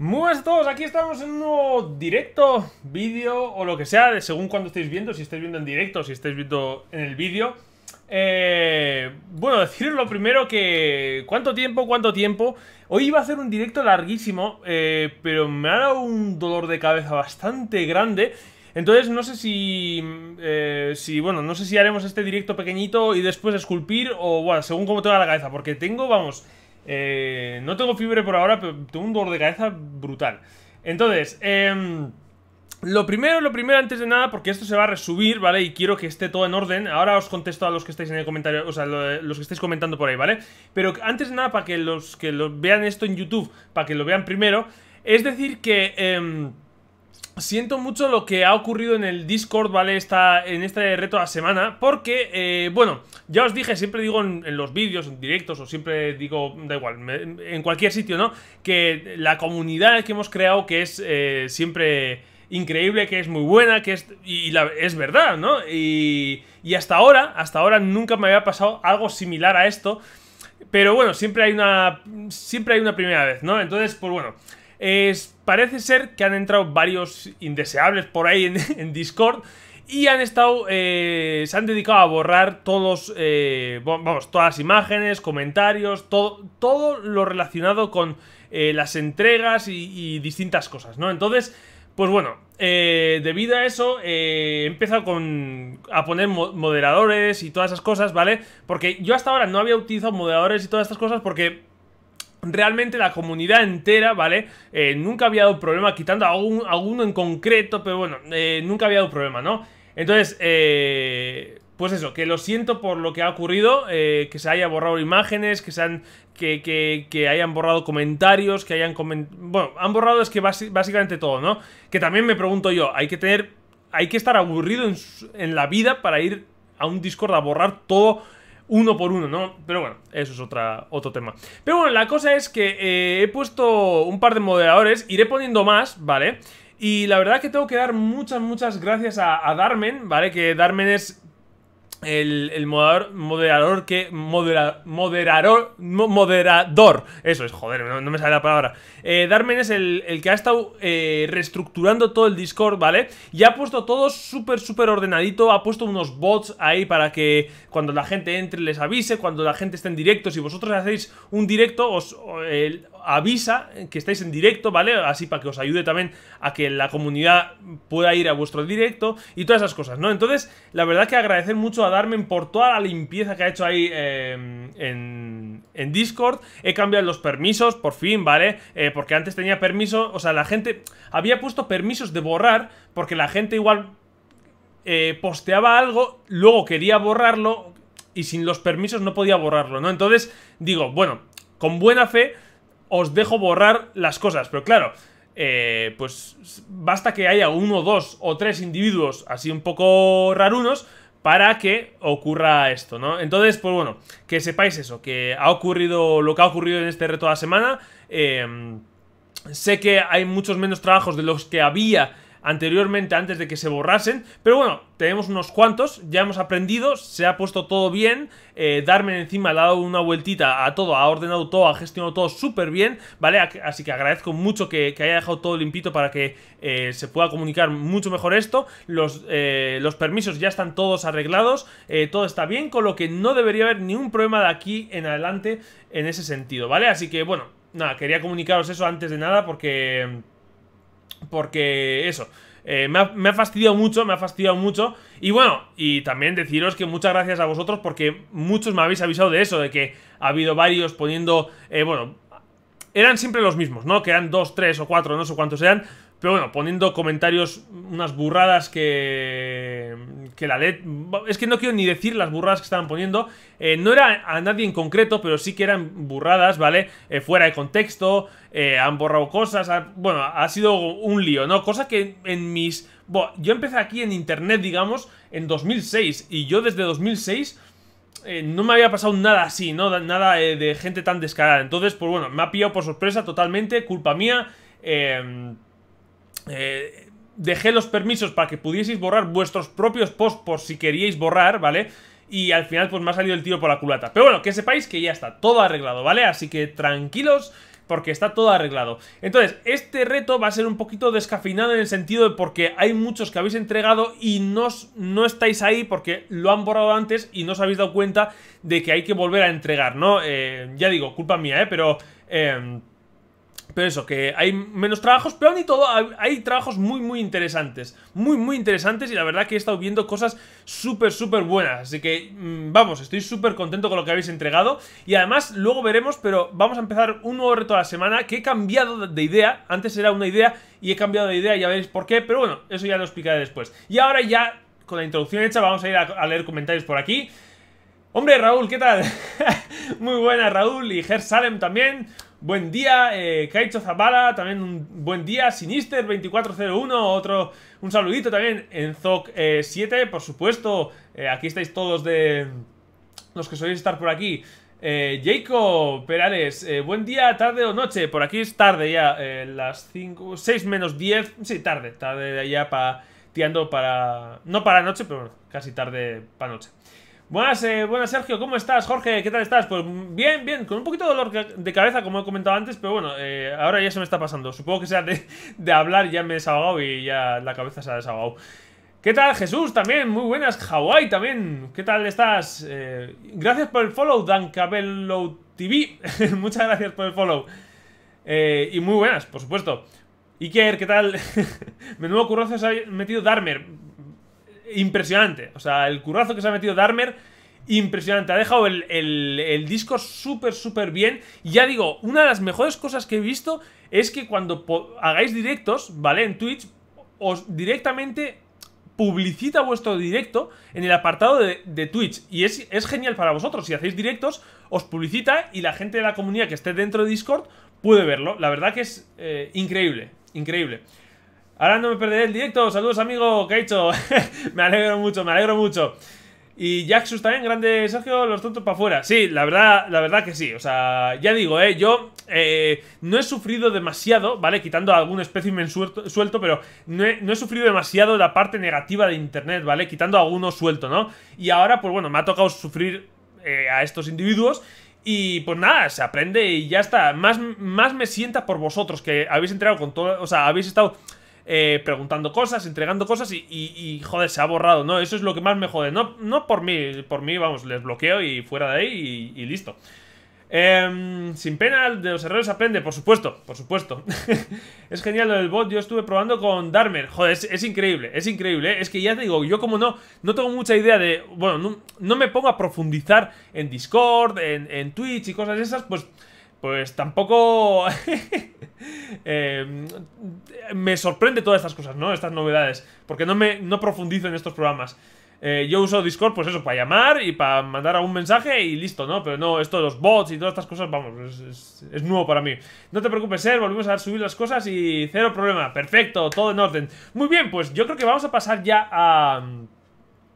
Muy buenas a todos, aquí estamos en un nuevo directo, vídeo o lo que sea, según cuando estéis viendo, si estáis viendo en directo, si estáis viendo en el vídeo. Eh, bueno, deciros lo primero que... ¿Cuánto tiempo? ¿Cuánto tiempo? Hoy iba a hacer un directo larguísimo, eh, pero me ha dado un dolor de cabeza bastante grande... Entonces no sé si, eh, si, bueno, no sé si haremos este directo pequeñito y después esculpir o, bueno, según como tenga la cabeza, porque tengo, vamos, eh, no tengo fiebre por ahora, pero tengo un dolor de cabeza brutal. Entonces, eh, lo primero, lo primero, antes de nada, porque esto se va a resubir, ¿vale? Y quiero que esté todo en orden. Ahora os contesto a los que estáis en el comentario, o sea, los que estáis comentando por ahí, ¿vale? Pero antes de nada, para que los que lo vean esto en YouTube, para que lo vean primero, es decir que... Em, siento mucho lo que ha ocurrido en el Discord, ¿vale? Esta, en este reto de la semana, porque, eh, bueno, ya os dije, siempre digo en, los vídeos, en directos, o siempre digo, da igual, en cualquier sitio, ¿no? Que la comunidad que hemos creado, que es eh, siempre increíble, que es muy buena, que es... Y la, es verdad, ¿no? Y, hasta ahora, hasta ahora nunca me había pasado algo similar a esto. Pero bueno, siempre hay una. Siempre hay una primera vez, ¿no? Entonces, pues bueno, parece ser que han entrado varios indeseables por ahí en, Discord y han estado, eh, se han dedicado a borrar todos, eh, vamos, todas las imágenes, comentarios, todo, todo lo relacionado con eh, las entregas y, distintas cosas, ¿no? Entonces, pues bueno, debido a eso, he empezado con, a poner moderadores y todas esas cosas, ¿vale? Porque yo hasta ahora no había utilizado moderadores y todas estas cosas porque realmente la comunidad entera, ¿vale? Eh, nunca había dado problema, quitando a, alguno en concreto, pero bueno, eh, nunca había dado problema, ¿no? Entonces, eh, pues eso, que lo siento por lo que ha ocurrido, que se haya borrado imágenes, que se han... Que, que, hayan borrado comentarios, que hayan... bueno, han borrado es que básicamente todo, ¿no? Que también me pregunto yo, hay que tener... Hay que estar aburrido en, en la vida para ir a un Discord a borrar todo uno por uno, ¿no? Pero bueno, eso es otra, otro tema. Pero bueno, la cosa es que eh, he puesto un par de moderadores, iré poniendo más, ¿vale? Y la verdad que tengo que dar muchas, muchas gracias a, a Darmen, ¿vale? Que Darmen es el, el, moderador, que. moderador. Moderador. Eso es, joder, no, me sale la palabra. Eh, Darmen es el, el, que ha estado eh, reestructurando todo el Discord, ¿vale? Y ha puesto todo súper, súper ordenadito. Ha puesto unos bots ahí para que cuando la gente entre les avise, cuando la gente esté en directo. Si vosotros hacéis un directo, os, avisa que estáis en directo, ¿vale? Así para que os ayude también a que la comunidad pueda ir a vuestro directo y todas esas cosas, ¿no? Entonces, la verdad que agradecer mucho a Darmen por toda la limpieza que ha hecho ahí em, en, Discord. He cambiado los permisos, por fin, ¿vale? Eh, porque antes tenía permiso, o sea, la gente había puesto permisos de borrar porque la gente igual... Eh, posteaba algo, luego quería borrarlo, y sin los permisos no podía borrarlo, ¿no? Entonces, digo, bueno, con buena fe os dejo borrar las cosas. Pero claro, eh, pues basta que haya uno, dos o tres individuos así un poco rarunos para que ocurra esto, ¿no? Entonces, pues bueno, que sepáis eso, que ha ocurrido lo que ha ocurrido en este reto de la semana. Eh, sé que hay muchos menos trabajos de los que había anteriormente antes de que se borrasen. Pero bueno, tenemos unos cuantos, ya hemos aprendido, se ha puesto todo bien. Eh, Darmen encima ha dado una vueltita a todo, ha ordenado todo, ha gestionado todo súper bien, ¿vale? Así que agradezco mucho que, haya dejado todo limpito para que eh, se pueda comunicar mucho mejor esto. Los, eh, los permisos ya están todos arreglados, eh, todo está bien, con lo que no debería haber ningún problema de aquí en adelante en ese sentido, ¿vale? Así que bueno, nada, quería comunicaros eso antes de nada porque... Porque eso. Eh, me, ha, fastidiado mucho, me ha fastidiado mucho. Y bueno, y también deciros que muchas gracias a vosotros porque muchos me habéis avisado de eso, de que ha habido varios poniendo, eh, bueno, eran siempre los mismos, ¿no? Que eran dos, tres o cuatro, no sé cuántos sean pero bueno, poniendo comentarios, unas burradas que. que la LED. Es que no quiero ni decir las burradas que estaban poniendo. Eh, no era a nadie en concreto, pero sí que eran burradas, ¿vale? Eh, fuera de contexto, eh, han borrado cosas. bueno, ha sido un lío, ¿no? Cosa que en mis. Bueno, yo empecé aquí en internet, digamos, en 2006. Y yo desde 2006. no me había pasado nada así, ¿no? Nada de gente tan descarada. Entonces, pues bueno, me ha pillado por sorpresa totalmente, culpa mía. Eh, eh, dejé los permisos para que pudieseis borrar vuestros propios posts por si queríais borrar, ¿vale? Y al final pues me ha salido el tiro por la culata. Pero bueno, que sepáis que ya está todo arreglado, ¿vale? Así que tranquilos porque está todo arreglado. Entonces, este reto va a ser un poquito descafinado en el sentido de porque hay muchos que habéis entregado y no, no estáis ahí porque lo han borrado antes y no os habéis dado cuenta de que hay que volver a entregar, ¿no? Eh, ya digo, culpa mía, ¿eh? Pero... Eh, pero eso, que hay menos trabajos, pero ni todo, hay trabajos muy, muy interesantes. Muy, muy interesantes y la verdad que he estado viendo cosas súper, súper buenas. Así que, mm, vamos, estoy súper contento con lo que habéis entregado. Y además, luego veremos, pero vamos a empezar un nuevo reto a la semana que he cambiado de idea. Antes era una idea y he cambiado de idea, ya veréis por qué, pero bueno, eso ya lo explicaré después. Y ahora ya, con la introducción hecha, vamos a ir a, leer comentarios por aquí. Hombre, Raúl, ¿qué tal? Muy buena, Raúl y Ger Salem también. Buen día, eh, Kaicho Zabala, también un buen día, Sinister2401, otro, un saludito también en Zoc7, eh, por supuesto, eh, aquí estáis todos de los que soléis estar por aquí. Eh, Jacob Perales, eh, buen día, tarde o noche, por aquí es tarde ya, las 5, 6 menos 10, sí, tarde, tarde ya para, tirando para, no para noche, pero bueno, casi tarde para noche. Buenas, eh, buenas Sergio, ¿cómo estás? Jorge, ¿qué tal estás? Pues bien, bien, con un poquito de dolor de cabeza, como he comentado antes, pero bueno, eh, ahora ya se me está pasando. Supongo que sea de, hablar, ya me he desahogado y ya la cabeza se ha desahogado. ¿Qué tal, Jesús? También, muy buenas. Hawái también, ¿qué tal estás? Eh, gracias por el follow, Dan Cabello TV. Muchas gracias por el follow. y muy buenas, por supuesto. Iker, ¿qué tal? Menudo curioso se ha metido Darmer impresionante. O sea, el currazo que se ha metido Darmer, impresionante. Ha dejado el, el, disco súper, súper bien. ya digo, una de las mejores cosas que he visto es que cuando hagáis directos, ¿vale? En Twitch, os directamente publicita vuestro directo en el apartado de, Twitch. Y es, es, genial para vosotros. Si hacéis directos, os publicita y la gente de la comunidad que esté dentro de Discord puede verlo. La verdad que es eh, increíble, increíble. Ahora no me perderé el directo. Saludos, amigo hecho. me alegro mucho, me alegro mucho. Y Jaxus también, grande Sergio, los tontos para afuera. Sí, la verdad, la verdad que sí. O sea, ya digo, eh, yo eh, no he sufrido demasiado, ¿vale? Quitando algún espécimen suelto, suelto pero no he, sufrido demasiado la parte negativa de internet, ¿vale? Quitando alguno suelto, ¿no? Y ahora, pues bueno, me ha tocado sufrir eh, a estos individuos. Y pues nada, se aprende y ya está. Más, más me sienta por vosotros que habéis entrado con todo. O sea, habéis estado eh, preguntando cosas, entregando cosas y, joder, se ha borrado, ¿no? Eso es lo que más me jode. No, no por mí, por mí, vamos, les bloqueo y fuera de ahí y, listo. Em, sin pena, de los errores aprende, por supuesto, por supuesto. es genial lo del bot, yo estuve probando con Darmer. Joder, es, increíble, es increíble. ¿eh? Es que ya te digo, yo como no, no tengo mucha idea de... Bueno, no, me pongo a profundizar en Discord, en, en Twitch y cosas esas, pues pues tampoco eh, me sorprende todas estas cosas, ¿no? Estas novedades, porque no me profundizo en estos programas. Eh, yo uso Discord, pues eso, para llamar y para mandar algún mensaje y listo, ¿no? Pero no, esto de los bots y todas estas cosas, vamos, es, nuevo para mí. No te preocupes, Ser, volvemos a subir las cosas y cero problema. Perfecto, todo en orden. Muy bien, pues yo creo que vamos a pasar ya a...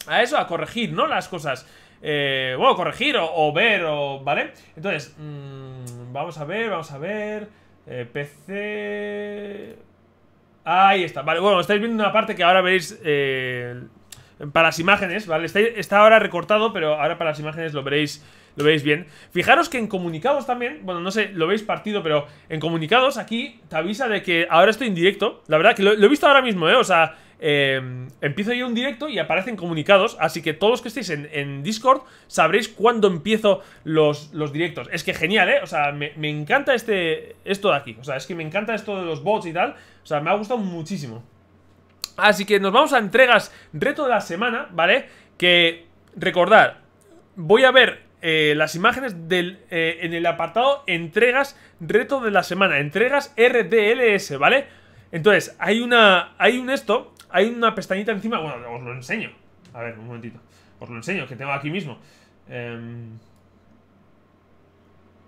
A eso, a corregir, ¿no? Las cosas. Eh, bueno, corregir o, ver, o... ¿vale? Entonces... Mm, vamos a ver, vamos a ver. Eh, PC... Ahí está, vale, bueno, estáis viendo una parte que ahora veréis eh, para las imágenes, ¿vale? Está, ahora recortado, pero ahora para las imágenes lo veréis, lo bien. Fijaros que en comunicados también, bueno, no sé, lo veis partido, pero en comunicados aquí te avisa de que ahora estoy en directo. La verdad que lo he visto ahora mismo, ¿eh? O sea, Em, empiezo yo un directo y aparecen comunicados, así que todos los que estéis en, Discord sabréis cuándo empiezo los, directos. Es que genial, ¿eh? O sea, me, encanta este, esto de aquí. O sea, es que me encanta esto de los bots y tal. O sea, me ha gustado muchísimo. Así que nos vamos a entregas reto de la semana, ¿vale? Que, recordad, voy a ver eh, las imágenes eh, en el apartado entregas reto de la semana, entregas RDLS, ¿vale? Entonces, hay una. Hay un esto hay una pestañita encima. Bueno, os lo enseño. A ver, un momentito. Os lo enseño, que tengo aquí mismo. Em,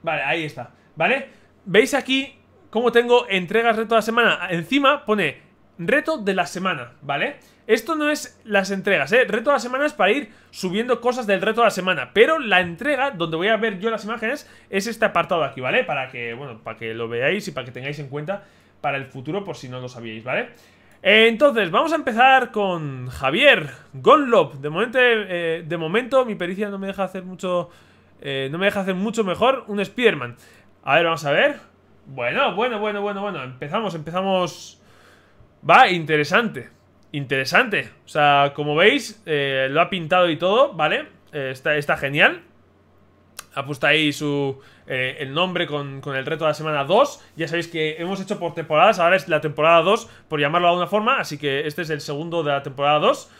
vale, ahí está. ¿Vale? ¿Veis aquí cómo tengo entregas reto de la semana? Encima pone reto de la semana, ¿vale? Esto no es las entregas, ¿eh? Reto de la semana es para ir subiendo cosas del reto de la semana. Pero la entrega, donde voy a ver yo las imágenes, es este apartado aquí, ¿vale? Para que, bueno, para que lo veáis y para que tengáis en cuenta para el futuro por si no lo sabíais, ¿vale? vale entonces, vamos a empezar con Javier Gonlop. De momento, eh, de momento mi pericia no me deja hacer mucho... Eh, no me deja hacer mucho mejor un spearman A ver, vamos a ver. Bueno, bueno, bueno, bueno, bueno. Empezamos, empezamos... Va, interesante. Interesante. O sea, como veis, eh, lo ha pintado y todo, ¿vale? está, está genial. Ha puesto ahí su eh, el nombre con, el reto de la semana 2. Ya sabéis que hemos hecho por temporadas, ahora es la temporada 2, por llamarlo de alguna forma, así que este es el segundo de la temporada 2.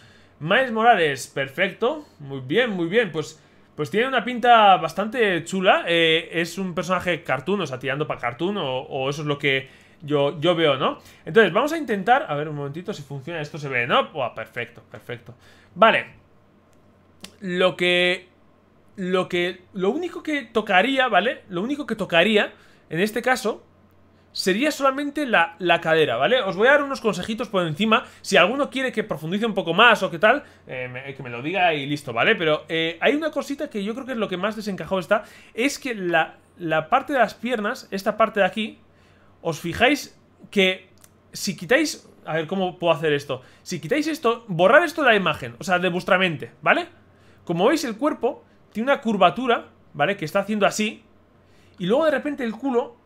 Miles Morales, perfecto, muy bien, muy bien, pues... Pues tiene una pinta bastante chula. Eh, es un personaje cartoon, o sea, tirando para cartoon, o, eso es lo que yo, yo, veo, ¿no? Entonces, vamos a intentar... A ver, un momentito, si funciona, esto se ve, ¿no? Buah, perfecto, perfecto. Vale. Lo que lo que. Lo único que tocaría, ¿vale? Lo único que tocaría, en este caso, sería solamente la, cadera, ¿vale? Os voy a dar unos consejitos por encima. Si alguno quiere que profundice un poco más o qué tal, eh, que me lo diga y listo, ¿vale? Pero eh, hay una cosita que yo creo que es lo que más desencajado está, es que la, la parte de las piernas, esta parte de aquí, os fijáis que si quitáis... A ver, ¿cómo puedo hacer esto? Si quitáis esto, borrar esto de la imagen, o sea, de vuestra mente, ¿vale? Como veis, el cuerpo tiene una curvatura, ¿vale? Que está haciendo así. Y luego de repente el culo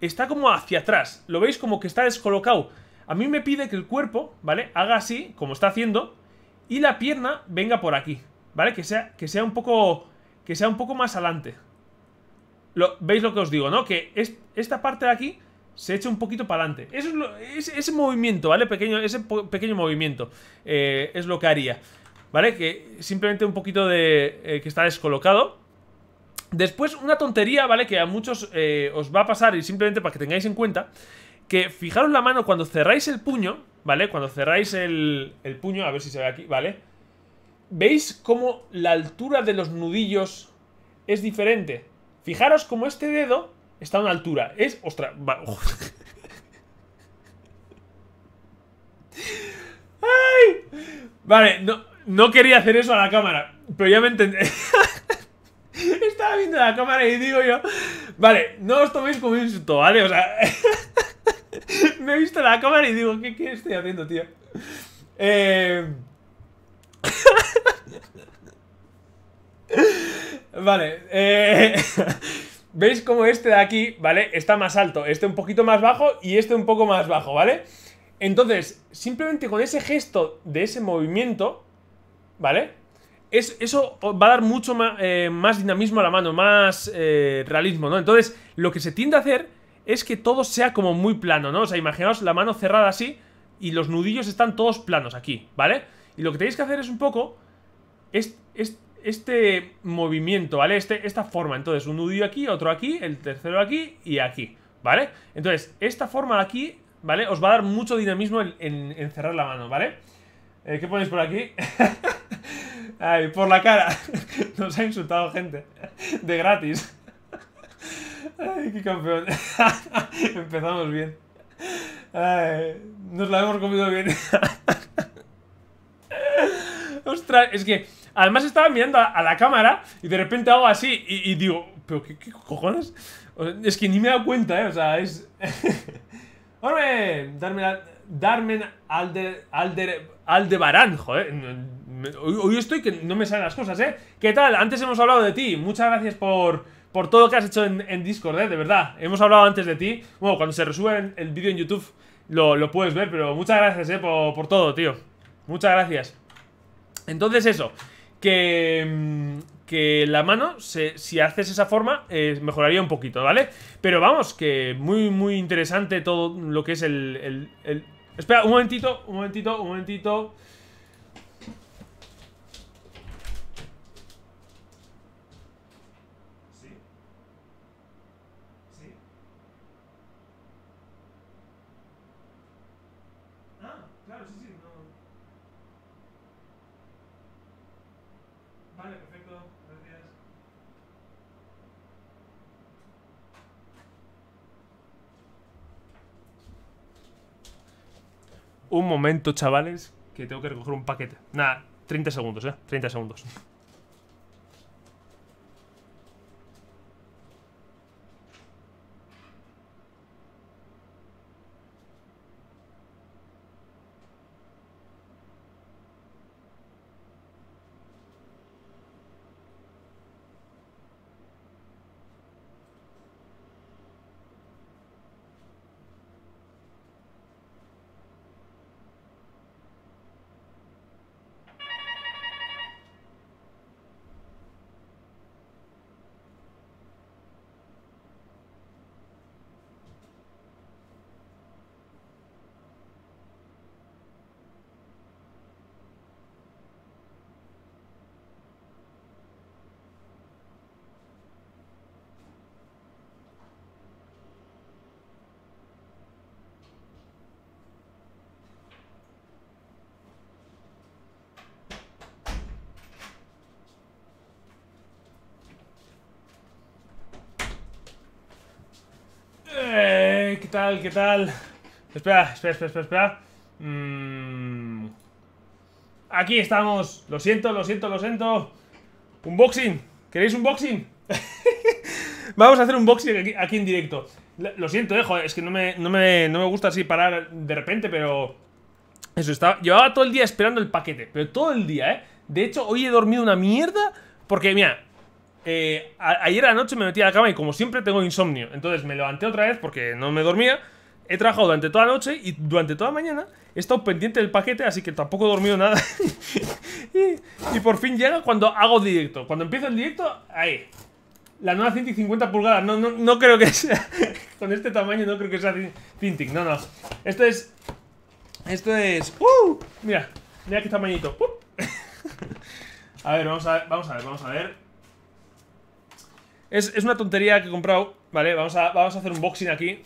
está como hacia atrás. Lo veis como que está descolocado. A mí me pide que el cuerpo, ¿vale? Haga así, como está haciendo. Y la pierna venga por aquí, ¿vale? Que sea, que sea un poco... Que sea un poco más adelante. Lo, ¿Veis lo que os digo, no? Que es, esta parte de aquí se echa un poquito para adelante. Eso es ese, movimiento, ¿vale? Pequeño, ese pequeño movimiento eh, es lo que haría. ¿Vale? Que simplemente un poquito de... Eh, que está descolocado. Después, una tontería, ¿vale? Que a muchos eh, os va a pasar y simplemente para que tengáis en cuenta. Que fijaros la mano cuando cerráis el puño, ¿vale? Cuando cerráis el, puño, a ver si se ve aquí, ¿vale? ¿Veis cómo la altura de los nudillos es diferente? Fijaros cómo este dedo está a una altura. Es... ¡Ostras! ¡Ay! Vale, no... No quería hacer eso a la cámara, pero ya me entendí. Estaba viendo la cámara y digo yo, vale, no os toméis como insulto, ¿vale? O sea, me he visto la cámara y digo, ¿qué, qué estoy haciendo, tío? Eh... vale, eh... ¿veis como este de aquí, ¿vale? Está más alto, este un poquito más bajo y este un poco más bajo, ¿vale? Entonces, simplemente con ese gesto de ese movimiento, ¿Vale? Es, eso va a dar mucho eh, más, dinamismo a la mano, más eh, realismo, ¿no? Entonces, lo que se tiende a hacer es que todo sea como muy plano, ¿no? O sea, imaginaos la mano cerrada así y los nudillos están todos planos aquí, ¿vale? Y lo que tenéis que hacer es un poco este, este, movimiento, ¿vale? Este, esta forma, entonces, un nudillo aquí, otro aquí, el tercero aquí y aquí, ¿vale? Entonces, esta forma aquí, ¿vale? Os va a dar mucho dinamismo en, cerrar la mano, ¿vale? vale eh, ¿Qué ponéis por aquí? Ay, por la cara. Nos ha insultado gente. De gratis. Ay, qué campeón. Empezamos bien. nos la hemos comido bien. Ostras, es que además estaba mirando a, la cámara y de repente hago así y, digo, ¿pero qué, cojones? es que ni me he dado cuenta, ¿eh? O sea, es. ¡Orme! Darme la. Darmen Alde, de Aldebarán, joder. Hoy, hoy estoy que no me salen las cosas, ¿eh? ¿Qué tal? Antes hemos hablado de ti. Muchas gracias por, por todo lo que has hecho en, Discord, ¿eh? De verdad. Hemos hablado antes de ti. Bueno, cuando se resuelve el vídeo en YouTube lo, lo, puedes ver, pero muchas gracias, ¿eh? Por, por todo, tío. Muchas gracias. Entonces, eso. Que, mm, que la mano, si haces esa forma, eh, mejoraría un poquito, ¿vale? Pero vamos, que muy, muy interesante todo lo que es el, el, Espera, un momentito, un momentito, un momentito. Un momento, chavales, que tengo que recoger un paquete. Nada, 30 segundos, ¿eh? 30 segundos. tal? ¿Qué tal? Espera, espera, espera, espera, mm. Aquí estamos. Lo siento, lo siento, lo siento. Unboxing. ¿Queréis unboxing? Vamos a hacer un boxing aquí, en directo. Lo siento, eh, es que no me, no me gusta así parar de repente, pero... Eso, estaba, llevaba todo el día esperando el paquete, pero todo el día, ¿eh? De hecho, hoy he dormido una mierda porque, mira, eh, ayer a la noche me metí a la cama y como siempre tengo insomnio. Entonces me levanté otra vez porque no me dormía. He trabajado durante toda la noche y durante toda la mañana he estado pendiente del paquete, así que tampoco he dormido nada. y, por fin llega cuando hago directo. Cuando empiezo el directo, ahí. La nueva Cintiq 50 pulgadas. No, no, no creo que sea... con este tamaño no creo que sea Cintiq. No, no. Esto es... Esto es... ¡uh! Mira. Mira qué tamañito. ¡Uh! a ver, vamos a ver, vamos a ver, vamos a ver. Es, una tontería que he comprado. Vale, vamos a, vamos a hacer un boxing aquí.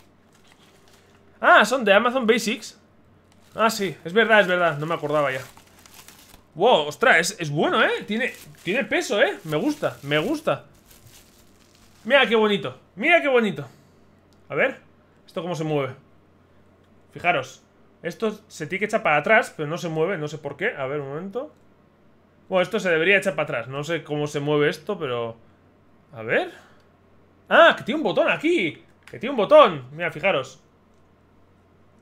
Ah, son de Amazon Basics. Ah, sí, es verdad, es verdad. No me acordaba ya. Wow, ostras, es, bueno, ¿eh? Tiene, tiene peso, ¿eh? Me gusta, me gusta. Mira qué bonito, mira qué bonito. A ver, ¿esto cómo se mueve? Fijaros, esto se tiene que echar para atrás, pero no se mueve, no sé por qué. A ver, un momento. Bueno, esto se debería echar para atrás. No sé cómo se mueve esto, pero... A ver. ¡Ah! ¡Que tiene un botón aquí! ¡Que tiene un botón! Mira, fijaros.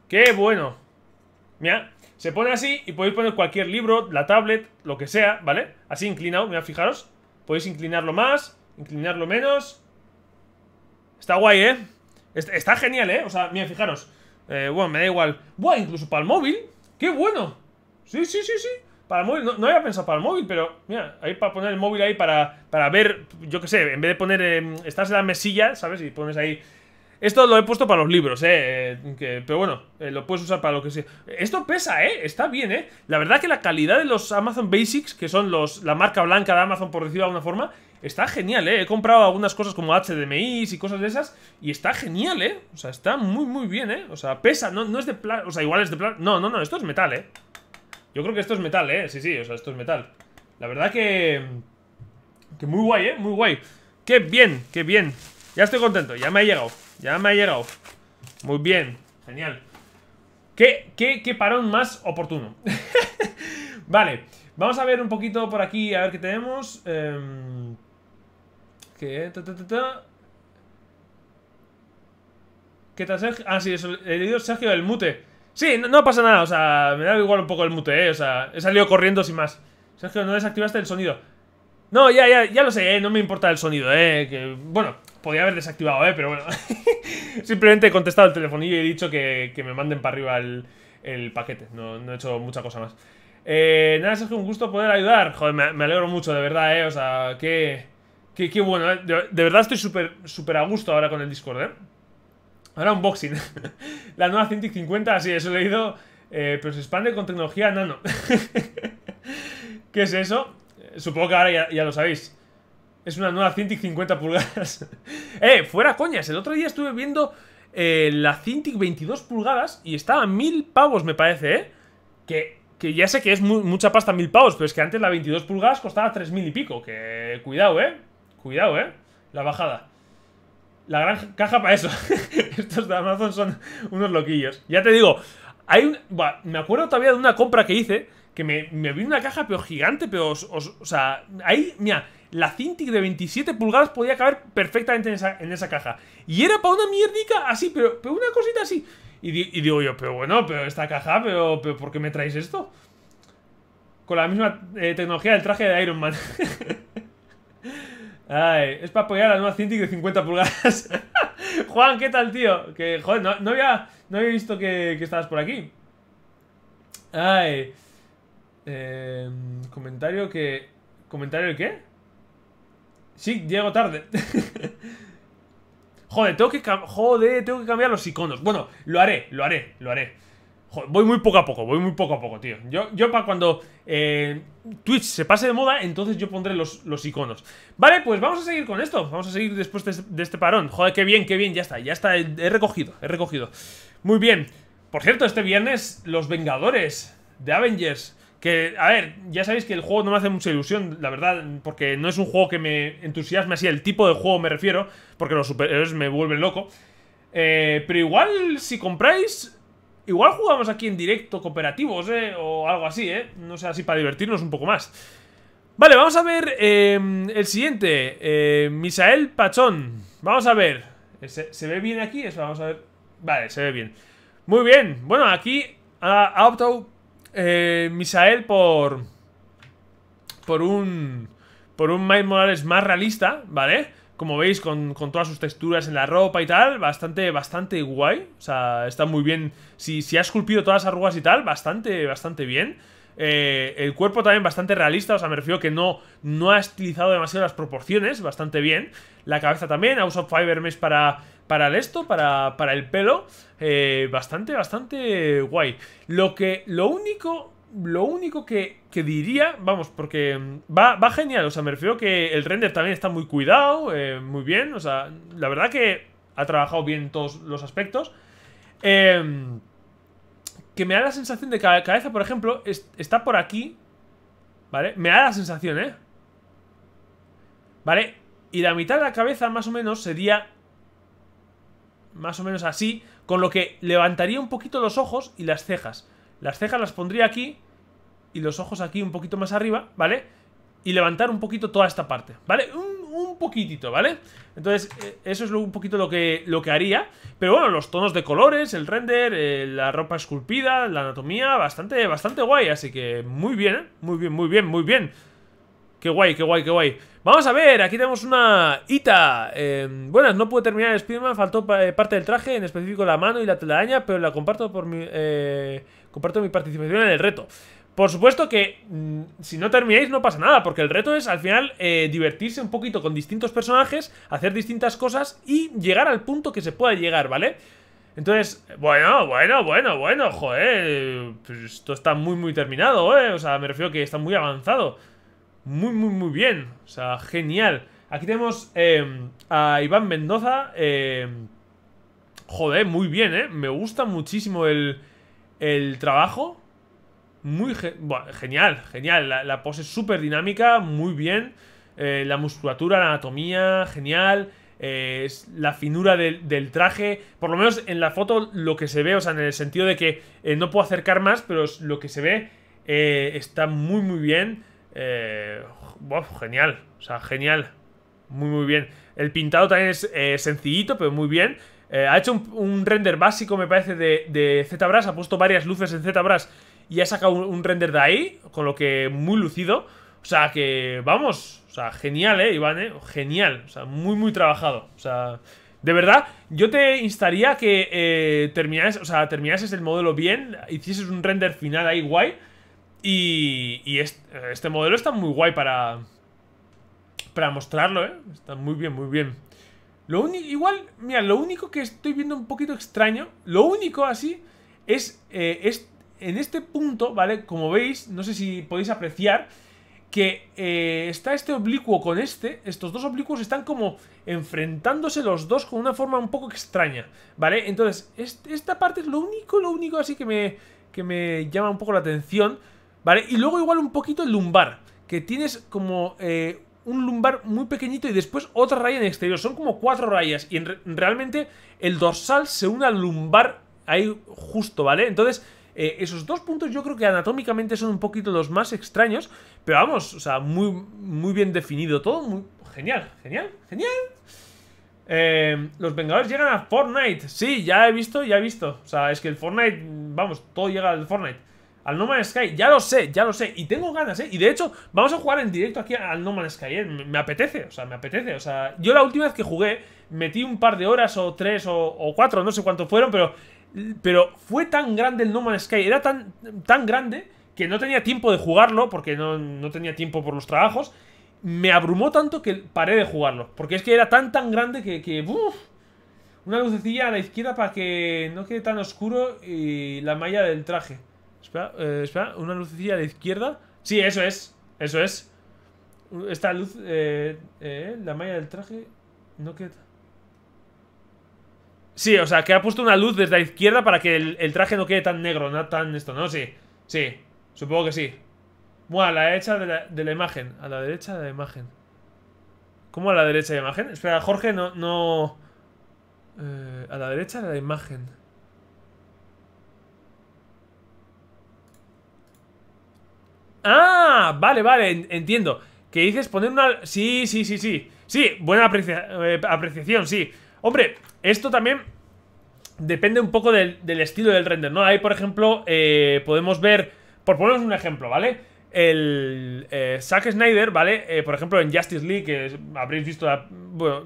¡Qué bueno! Mira, se pone así y podéis poner cualquier libro, la tablet, lo que sea, ¿vale? Así inclinado, mira, fijaros. Podéis inclinarlo más, inclinarlo menos. Está guay, ¿eh? Está genial, ¿eh? O sea, mira, fijaros. Eh, bueno, me da igual. Buah, incluso para el móvil. ¡Qué bueno! Sí, sí, sí, sí. Para el móvil, no, había pensado para el móvil, pero mira, ahí para poner el móvil ahí para, para ver, yo qué sé, en vez de poner, em, estás en la mesilla, ¿sabes? Y pones ahí... Esto lo he puesto para los libros, eh, eh pero bueno, eh, lo puedes usar para lo que sea. Esto pesa, eh, está bien, eh. La verdad que la calidad de los Amazon Basics, que son los, la marca blanca de Amazon por decirlo de alguna forma, está genial, eh. He comprado algunas cosas como HDMIs y cosas de esas, y está genial, eh. O sea, está muy, muy bien, eh. O sea, pesa, no, no es de plástico, o sea, igual es de plástico. No, no, no, esto es metal, eh. Yo creo que esto es metal, ¿eh? Sí, sí, o sea, esto es metal. La verdad que... Que muy guay, ¿eh? Muy guay. ¡Qué bien! ¡Qué bien! Ya estoy contento. Ya me ha llegado. Ya me ha llegado. Muy bien. Genial. ¿Qué, qué, qué parón más oportuno? vale. Vamos a ver un poquito por aquí, a ver qué tenemos. Eh... Em, ¿Qué? Ta, ta, ta, ¿Qué tal, Sergio? Ah, sí, eso, he leído Sergio del Mute. Sí, no, pasa nada, o sea, me da igual un poco el mute, eh, o sea, he salido corriendo sin más. Sergio, no desactivaste el sonido. No, ya, ya, ya lo sé, eh, no me importa el sonido, eh, que, bueno, podía haber desactivado, eh, pero bueno. Simplemente he contestado el telefonillo y he dicho que, me manden para arriba el, paquete, no, no, he hecho mucha cosa más. Eh, nada, Sergio, un gusto poder ayudar. Joder, me, alegro mucho, de verdad, eh, o sea, que... Qué, qué, bueno, ¿eh? de, de, verdad estoy súper súper a gusto ahora con el Discord, ¿eh? Ahora unboxing. la nueva Cintiq 50, sí, eso he leído. Eh, pero se expande con tecnología nano. ¿Qué es eso? Eh, supongo que ahora ya, lo sabéis. Es una nueva Cintiq 50 pulgadas. ¡Eh! Fuera coñas. El otro día estuve viendo eh, la Cintiq 22 pulgadas y estaba a mil pavos, me parece, ¿eh? Que, que ya sé que es mucha pasta mil pavos, pero es que antes la 22 pulgadas costaba tres mil y pico. Que cuidado, ¿eh? Cuidado, ¿eh? La bajada. La gran caja para eso estos de Amazon son unos loquillos. Ya te digo, hay un, me acuerdo todavía de una compra que hice que me, vi una caja, pero gigante, pero, o sea, ahí, mira, la Cintiq de 27 pulgadas podía caber perfectamente en esa, caja. Y era para una mierdica así, pero, una cosita así. Y, digo yo, pero bueno, pero esta caja, pero, pero ¿por qué me traéis esto? Con la misma eh, tecnología del traje de Iron Man. Ay, es para apoyar a la nueva Cintiq de 50 pulgadas. Juan, ¿qué tal, tío? Que, joder, no, había, no había visto que, estabas por aquí. Ay. Eh, comentario que... ¿Comentario qué? Sí, llego tarde. joder, tengo que, joder, tengo que cambiar los iconos. Bueno, lo haré, lo haré, lo haré voy muy poco a poco, voy muy poco a poco, tío. Yo, yo para cuando eh, Twitch se pase de moda, entonces yo pondré los, iconos. Vale, pues vamos a seguir con esto. Vamos a seguir después de, este parón. Joder, qué bien, qué bien, ya está, ya está. He recogido, he recogido. Muy bien. Por cierto, este viernes, los Vengadores de Avengers. Que, a ver, ya sabéis que el juego no me hace mucha ilusión, la verdad, porque no es un juego que me entusiasme así, el tipo de juego me refiero, porque los superhéroes me vuelven loco. Eh, pero igual, si compráis Igual jugamos aquí en directo cooperativos, ¿eh? O algo así, ¿eh? No sé, así para divertirnos un poco más. Vale, vamos a ver eh, el siguiente. Eh, Misael Pachón. Vamos a ver. ¿Se, ve bien aquí? Eso, vamos a ver. Vale, se ve bien. Muy bien. Bueno, aquí ha, optado eh, Misael por... Por un... Por un Mind Morales más realista, ¿vale? como veis, con, todas sus texturas en la ropa y tal, bastante, bastante guay. O sea, está muy bien. Si, si ha esculpido todas las arrugas y tal, bastante, bastante bien. Eh, el cuerpo también bastante realista, o sea, me refiero que no, no ha estilizado demasiado las proporciones, bastante bien. La cabeza también, ha usado Fiber Mesh para, para esto, para, para el pelo. Eh, bastante, bastante guay. Lo que, lo único, lo único que que diría, vamos, porque va, va, genial, o sea, me refiero que el render también está muy cuidado, eh, muy bien, o sea, la verdad que ha trabajado bien todos los aspectos. Em, que me da la sensación de que la cabeza, por ejemplo, está por aquí, ¿vale? Me da la sensación, ¿eh? ¿Vale? Y la mitad de la cabeza más o menos sería más o menos así, con lo que levantaría un poquito los ojos y las cejas. Las cejas las pondría aquí y los ojos aquí un poquito más arriba, ¿vale? Y levantar un poquito toda esta parte, ¿vale? Un, un poquitito, ¿vale? Entonces, eh, eso es un poquito lo que, lo que haría. Pero bueno, los tonos de colores, el render, eh, la ropa esculpida, la anatomía, bastante, bastante guay. Así que muy bien, ¿eh? Muy bien, muy bien, muy bien. Qué guay, qué guay, qué guay. Vamos a ver, aquí tenemos una Ita. Eh, buenas, no pude terminar el Spiderman, faltó eh, parte del traje, en específico la mano y la telaraña, pero la comparto por mi. Eh, comparto mi participación en el reto. Por supuesto que mm, si no termináis no pasa nada, porque el reto es al final eh, divertirse un poquito con distintos personajes, hacer distintas cosas y llegar al punto que se pueda llegar, ¿vale? Entonces, bueno, bueno, bueno, bueno, joder, pues esto está muy, muy terminado, ¿eh? O sea, me refiero que está muy avanzado. Muy, muy, muy bien. O sea, genial. Aquí tenemos eh, a Iván Mendoza. Eh, joder, muy bien, ¿eh? Me gusta muchísimo el, el trabajo. Muy genial, genial. La, pose es súper dinámica, muy bien. Eh, la musculatura, la anatomía, genial. Eh, es la finura del, traje. Por lo menos en la foto lo que se ve, o sea, en el sentido de que eh, no puedo acercar más, pero lo que se ve está muy, muy bien. genial, o sea, genial. Muy, muy bien. El pintado también es sencillito, pero muy bien. ha hecho un, render básico, me parece, de, de ZBrush. Ha puesto varias luces en ZBrush y ha sacado un render de ahí, con lo que muy lucido. O sea que, vamos, o sea, genial, ¿eh, Iván? Eh? Genial, o sea, muy, muy trabajado. O sea, de verdad, yo te instaría que eh, terminases, o sea, terminases el modelo bien, hicieses un render final ahí guay. Y, y este, modelo está muy guay para, para mostrarlo, ¿eh? Está muy bien, muy bien. Lo único, igual, mira, lo único que estoy viendo un poquito extraño, lo único así, es, eh, es en este punto, ¿vale? Como veis, no sé si podéis apreciar que eh, está este oblicuo con este, estos dos oblicuos están como enfrentándose los dos con una forma un poco extraña, ¿vale? Entonces, esta parte es lo único, lo único así que me, que me llama un poco la atención, ¿vale? Y luego igual un poquito el lumbar, que tienes como eh, un lumbar muy pequeñito y después otra raya en el exterior, son como cuatro rayas y realmente el dorsal se une al lumbar ahí justo, ¿vale? Entonces... Eh, esos dos puntos yo creo que anatómicamente son un poquito los más extraños, pero vamos, o sea, muy, muy bien definido todo, genial, genial, genial. Eh, los Vengadores llegan a Fortnite. Sí, ya he visto, ya he visto. O sea, es que el Fortnite, vamos, todo llega al Fortnite. Al No Man's Sky, ya lo sé, ya lo sé. Y tengo ganas, ¿eh? Y de hecho, vamos a jugar en directo aquí al No Man's Sky, ¿eh? me, apetece, o sea, me apetece. O sea, yo la última vez que jugué, metí un par de horas o tres o, o cuatro, no sé cuánto fueron, pero pero fue tan grande el No Man's Sky, era tan, tan grande que no tenía tiempo de jugarlo, porque no, tenía tiempo por los trabajos. Me abrumó tanto que paré de jugarlo, porque es que era tan, tan grande que... una lucecilla a la izquierda para que no quede tan oscuro y la malla del traje. Espera, eh, espera, una lucecilla a la izquierda. Sí, eso es, eso es. Esta luz, eh, eh, la malla del traje, no queda... Sí, o sea, que ha puesto una luz desde la izquierda para que el, traje no quede tan negro, no tan esto, ¿no? Sí, sí, supongo que sí. Bueno, a la derecha de la, imagen, a la derecha de la imagen. ¿Cómo a la derecha de la imagen? Espera, Jorge, no... no... Eh, a la derecha de la imagen. Ah, vale, vale, entiendo. Que dices poner una... Sí, sí, sí, sí. Sí, buena eh, apreciación, sí. Hombre, esto también depende un poco del, estilo del render, ¿no? Ahí, por ejemplo, eh, podemos ver, por ponernos un ejemplo, ¿vale? El eh, Zack Snyder, ¿vale? Eh, por ejemplo, en Justice League, que habréis visto, a bueno,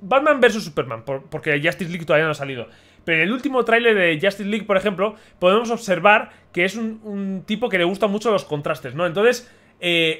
Batman vs. Superman, porque Justice League todavía no ha salido. Pero en el último tráiler de Justice League, por ejemplo, podemos observar que es un, tipo que le gustan mucho los contrastes, ¿no? Entonces,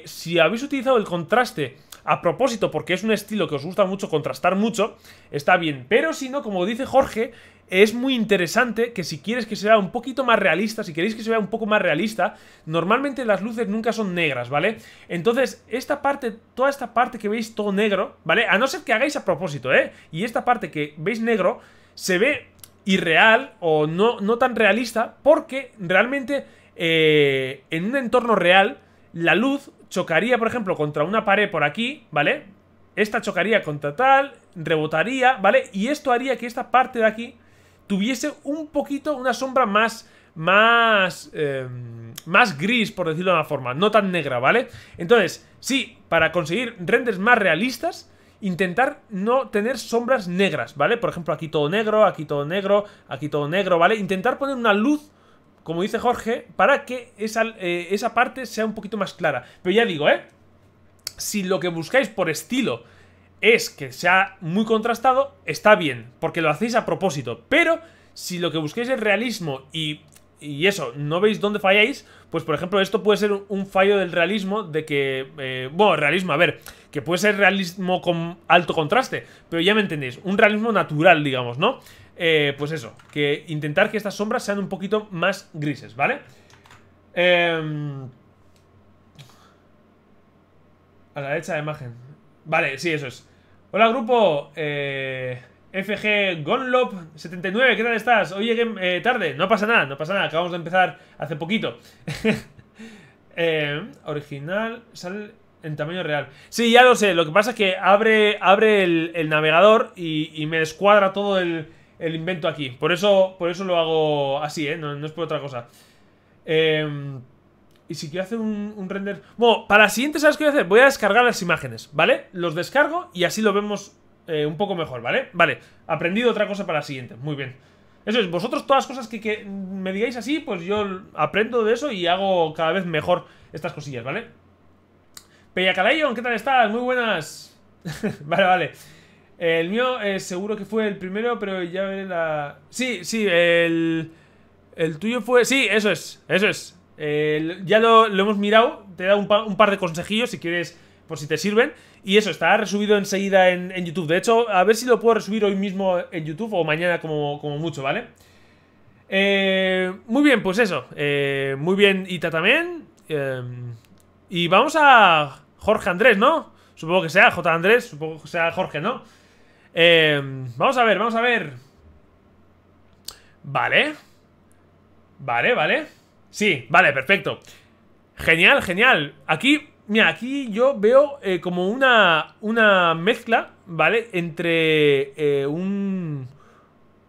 si habéis utilizado el contraste a propósito, porque es un estilo que os gusta mucho, contrastar mucho, está bien. Pero si no, como dice Jorge, es muy interesante que si quieres que se vea un poquito más realista, si queréis que se vea un poco más realista, normalmente las luces nunca son negras, ¿vale? Entonces, esta parte, toda esta parte que veis todo negro, ¿vale? A no ser que hagáis a propósito, ¿eh? Y esta parte que veis negro se ve irreal o no, no tan realista porque realmente eh, en un entorno real la luz chocaría, por ejemplo, contra una pared por aquí, ¿vale? Esta chocaría contra tal, rebotaría, ¿vale? Y esto haría que esta parte de aquí tuviese un poquito una sombra más... Más... Em, más gris, por decirlo de una forma, no tan negra, ¿vale? Entonces, sí, para conseguir renders más realistas, intentar no tener sombras negras, ¿vale? Por ejemplo, aquí todo negro, aquí todo negro, aquí todo negro, ¿vale? Intentar poner una luz como dice Jorge, para que esa, eh, esa parte sea un poquito más clara. Pero ya digo, ¿eh? Si lo que buscáis por estilo es que sea muy contrastado, está bien, porque lo hacéis a propósito. Pero si lo que buscáis es realismo y, y eso, no veis dónde falláis, pues por ejemplo esto puede ser un fallo del realismo de que... Eh, bueno, realismo, a ver, que puede ser realismo con alto contraste, pero ya me entendéis, un realismo natural, digamos, ¿no? Eh, pues eso, que intentar que estas sombras sean un poquito más grises, ¿vale? Em, a la derecha de imagen. Vale, sí, eso es. Hola, grupo. Eh, FG Gonlop79, ¿qué tal estás? Hoy llegué eh, tarde. No pasa nada, no pasa nada. Acabamos de empezar hace poquito. Em, original. Sale en tamaño real. Sí, ya lo sé. Lo que pasa es que abre, abre el, navegador y, y me descuadra todo el el invento aquí. Por eso, por eso lo hago así, ¿eh? No, es por otra cosa. Em, y si quiero hacer un, render... Bueno, para la siguiente, ¿sabes qué voy a hacer? Voy a descargar las imágenes, ¿vale? Los descargo y así lo vemos eh, un poco mejor, ¿vale? Vale, aprendido otra cosa para la siguiente. Muy bien. Eso es, vosotros todas las cosas que, me digáis así, pues yo aprendo de eso y hago cada vez mejor estas cosillas, ¿vale? Calayon, ¿qué tal estás? Muy buenas. vale, vale. El mío eh, seguro que fue el primero, pero ya veré la... Sí, sí, el... El tuyo fue... Sí, eso es, eso es. ya lo, hemos mirado, te da un, un, par de consejillos si quieres, por si te sirven. Y eso, está resubido enseguida en, YouTube. De hecho, a ver si lo puedo resubir hoy mismo en YouTube o mañana como, como mucho, ¿vale? Eh, muy bien, pues eso. Eh, muy bien, Ita también. Em, y vamos a Jorge Andrés, ¿no? Supongo que sea J. Andrés, supongo que sea Jorge, ¿no? Em, vamos a ver, vamos a ver. Vale. Vale, vale. Sí, vale, perfecto. Genial, genial. Aquí, mira, aquí yo veo eh, como una, una mezcla, ¿vale? Entre eh, un...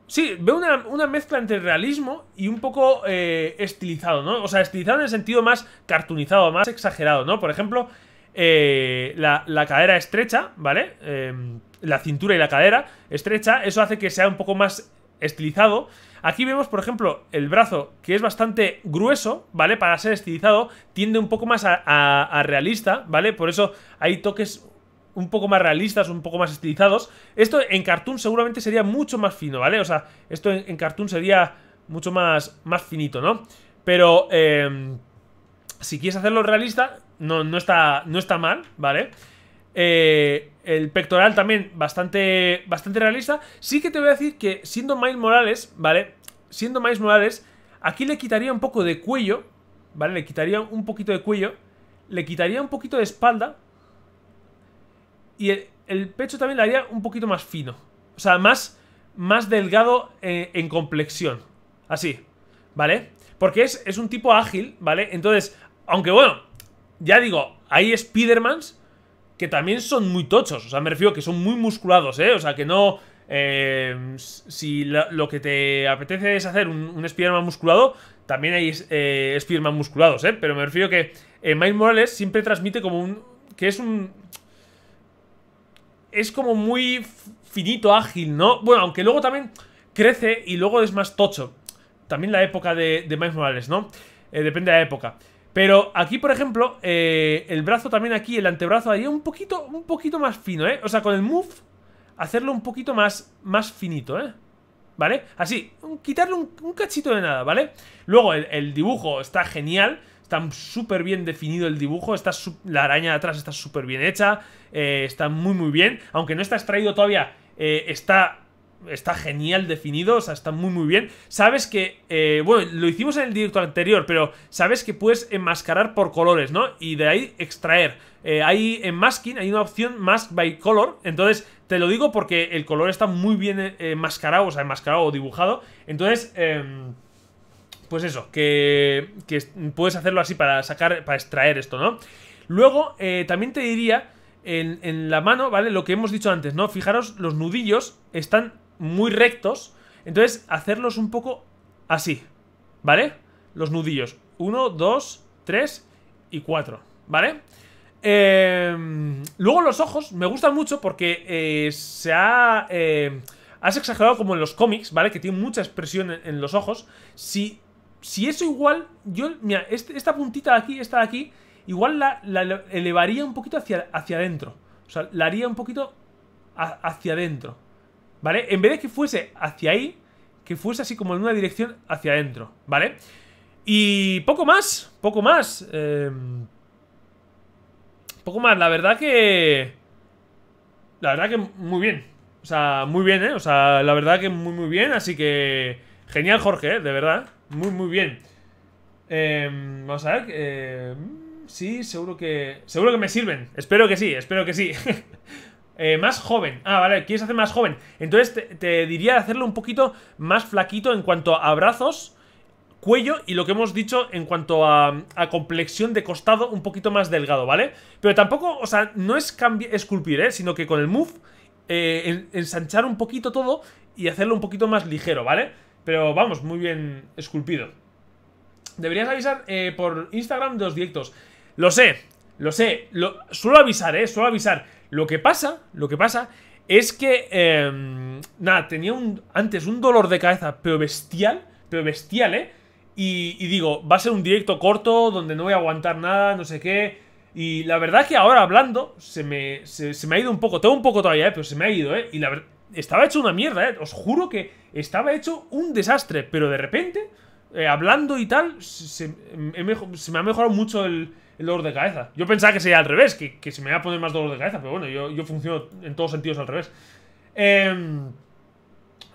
Sí, veo una, mezcla entre realismo y un poco eh, estilizado, ¿no? O sea, estilizado en el sentido más cartunizado, más exagerado, ¿no? Por ejemplo, la, la, cadera estrecha, ¿vale? Em, la cintura y la cadera estrecha, eso hace que sea un poco más estilizado. Aquí vemos, por ejemplo, el brazo, que es bastante grueso, ¿vale? Para ser estilizado, tiende un poco más a, realista, ¿vale? Por eso hay toques un poco más realistas, un poco más estilizados. Esto en cartoon seguramente sería mucho más fino, ¿vale? O sea, esto en, cartoon sería mucho más, más finito, ¿no? Pero eh, si quieres hacerlo realista, no, no, está, no está mal, ¿vale? vale eh, el pectoral también bastante, bastante realista. Sí que te voy a decir que siendo Miles Morales, ¿vale? Siendo Miles Morales, aquí le quitaría un poco de cuello, ¿vale? Le quitaría un poquito de cuello, le quitaría un poquito de espalda y el, pecho también le haría un poquito más fino. O sea, más, más delgado eh, en, complexión. Así, ¿vale? Porque es, un tipo ágil, ¿vale? Entonces, aunque bueno, ya digo, hay Spider-Mans que también son muy tochos. O sea, me refiero a que son muy musculados, ¿eh? O sea, que no... Eh, si lo que te apetece es hacer un, un musculado, también hay eh, spider musculados, ¿eh? Pero me refiero a que eh, Miles Morales siempre transmite como un... que es un... Es como muy finito, ágil, ¿no? Bueno, aunque luego también crece y luego es más tocho. También la época de, Miles Morales, ¿no? Eh, depende de la época. Pero aquí, por ejemplo, eh, el brazo también aquí, el antebrazo haría un poquito, un poquito más fino, ¿eh? O sea, con el move, hacerlo un poquito más, más finito, ¿eh? ¿Vale? Así, quitarle un, cachito de nada, ¿vale? Luego, el, dibujo está genial. Está súper bien definido el dibujo. Está la araña de atrás está súper bien hecha. Eh, está muy, muy bien. Aunque no está extraído todavía, eh, está está genial definido, o sea, está muy muy bien. Sabes que, eh, bueno, lo hicimos en el directo anterior, pero sabes que puedes enmascarar por colores, ¿no? Y de ahí extraer. Eh, hay en masking, hay una opción mask by color, entonces te lo digo porque el color está muy bien enmascarado, eh, o sea, enmascarado o dibujado. Entonces... Em, pues eso, que, puedes hacerlo así para sacar, para extraer esto, ¿no? Luego, también te diría en, en, la mano, ¿vale? Lo que hemos dicho antes, ¿no? Fijaros, los nudillos están muy rectos. Entonces, hacerlos un poco así, ¿vale? Los nudillos. Uno, dos, tres y cuatro, ¿vale? Em, luego los ojos me gustan mucho porque eh, se ha... Eh, has exagerado como en los cómics, ¿vale? Que tiene mucha expresión en, los ojos. Si, si eso igual, yo... Mira, este, esta puntita de aquí, esta de aquí, igual la, elevaría un poquito hacia, hacia adentro. O sea, la haría un poquito hacia adentro. ¿vale? En vez de que fuese hacia ahí, que fuese así como en una dirección hacia adentro, ¿vale? Y poco más, poco más. Em, poco más, la verdad que... La verdad que muy bien. O sea, muy bien, ¿eh? O sea, la verdad que muy, muy bien. Así que... Genial, Jorge, ¿eh? de verdad. Muy, muy bien. Em, vamos a ver. Em, sí, seguro que... Seguro que me sirven. Espero que sí, espero que sí. Eh, más joven. Ah, vale, quieres hacer más joven. Entonces te, diría hacerlo un poquito más flaquito en cuanto a brazos, cuello y lo que hemos dicho en cuanto a, complexión de costado un poquito más delgado, ¿vale? Pero tampoco, o sea, no es esculpir, ¿eh? Sino que con el move eh, ensanchar un poquito todo y hacerlo un poquito más ligero, ¿vale? Pero vamos, muy bien esculpido. Deberías avisar eh, por Instagram de los directos. Lo sé, lo sé, lo, suelo avisar, ¿eh? Suelo avisar. Lo que pasa, lo que pasa es que, em, nada, tenía un, antes un dolor de cabeza, pero bestial, pero bestial, ¿eh? Y, digo, va a ser un directo corto donde no voy a aguantar nada, no sé qué. Y la verdad es que ahora hablando, se me, ha ido un poco, tengo un poco todavía, ¿eh? pero se me ha ido, ¿eh? Y la verdad, estaba hecho una mierda, ¿eh? Os juro que estaba hecho un desastre, pero de repente, eh, hablando y tal, em, se, me ha mejorado mucho el, el dolor de cabeza. Yo pensaba que sería al revés, que, que se me iba a poner más dolor de cabeza, pero bueno, yo, yo funciono en todos sentidos al revés. Em,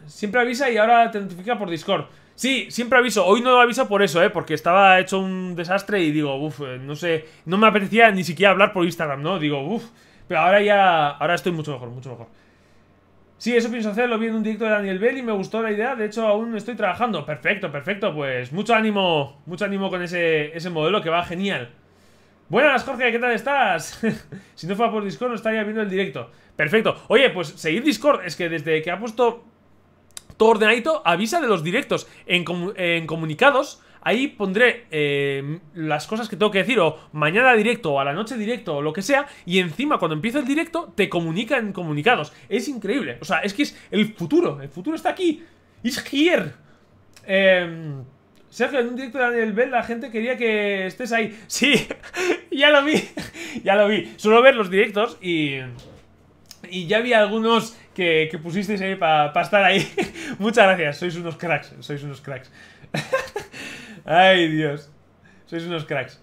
siempre avisa y ahora te notifica por Discord. Sí, siempre aviso. Hoy no lo aviso por eso, ¿eh? Porque estaba hecho un desastre y digo, uff, eh, no sé, no me apetecía ni siquiera hablar por Instagram, ¿no? Digo, uff, pero ahora ya, ahora estoy mucho mejor, mucho mejor. Sí, eso pienso hacer, lo vi en un directo de Daniel Bell y me gustó la idea, de hecho aún estoy trabajando. Perfecto, perfecto, pues mucho ánimo, mucho ánimo con ese, ese modelo que va genial. Buenas, Jorge, ¿qué tal estás? si no fuera por Discord, no estaría viendo el directo. Perfecto. Oye, pues seguir Discord, es que desde que ha puesto todo ordenadito, avisa de los directos. En, comunicados, ahí pondré eh, las cosas que tengo que decir, o mañana directo, o a la noche directo, o lo que sea. Y encima, cuando empieza el directo, te comunica en comunicados. Es increíble. O sea, es que es el futuro. El futuro está aquí. It's here. Eh. Sergio, en un directo de Daniel Bell la gente quería que estés ahí. Sí, ya lo vi, ya lo vi. solo ver los directos y... Y ya vi algunos que, pusisteis ahí para estar ahí. Muchas gracias, sois unos cracks, sois unos cracks. Ay, Dios. Sois unos cracks.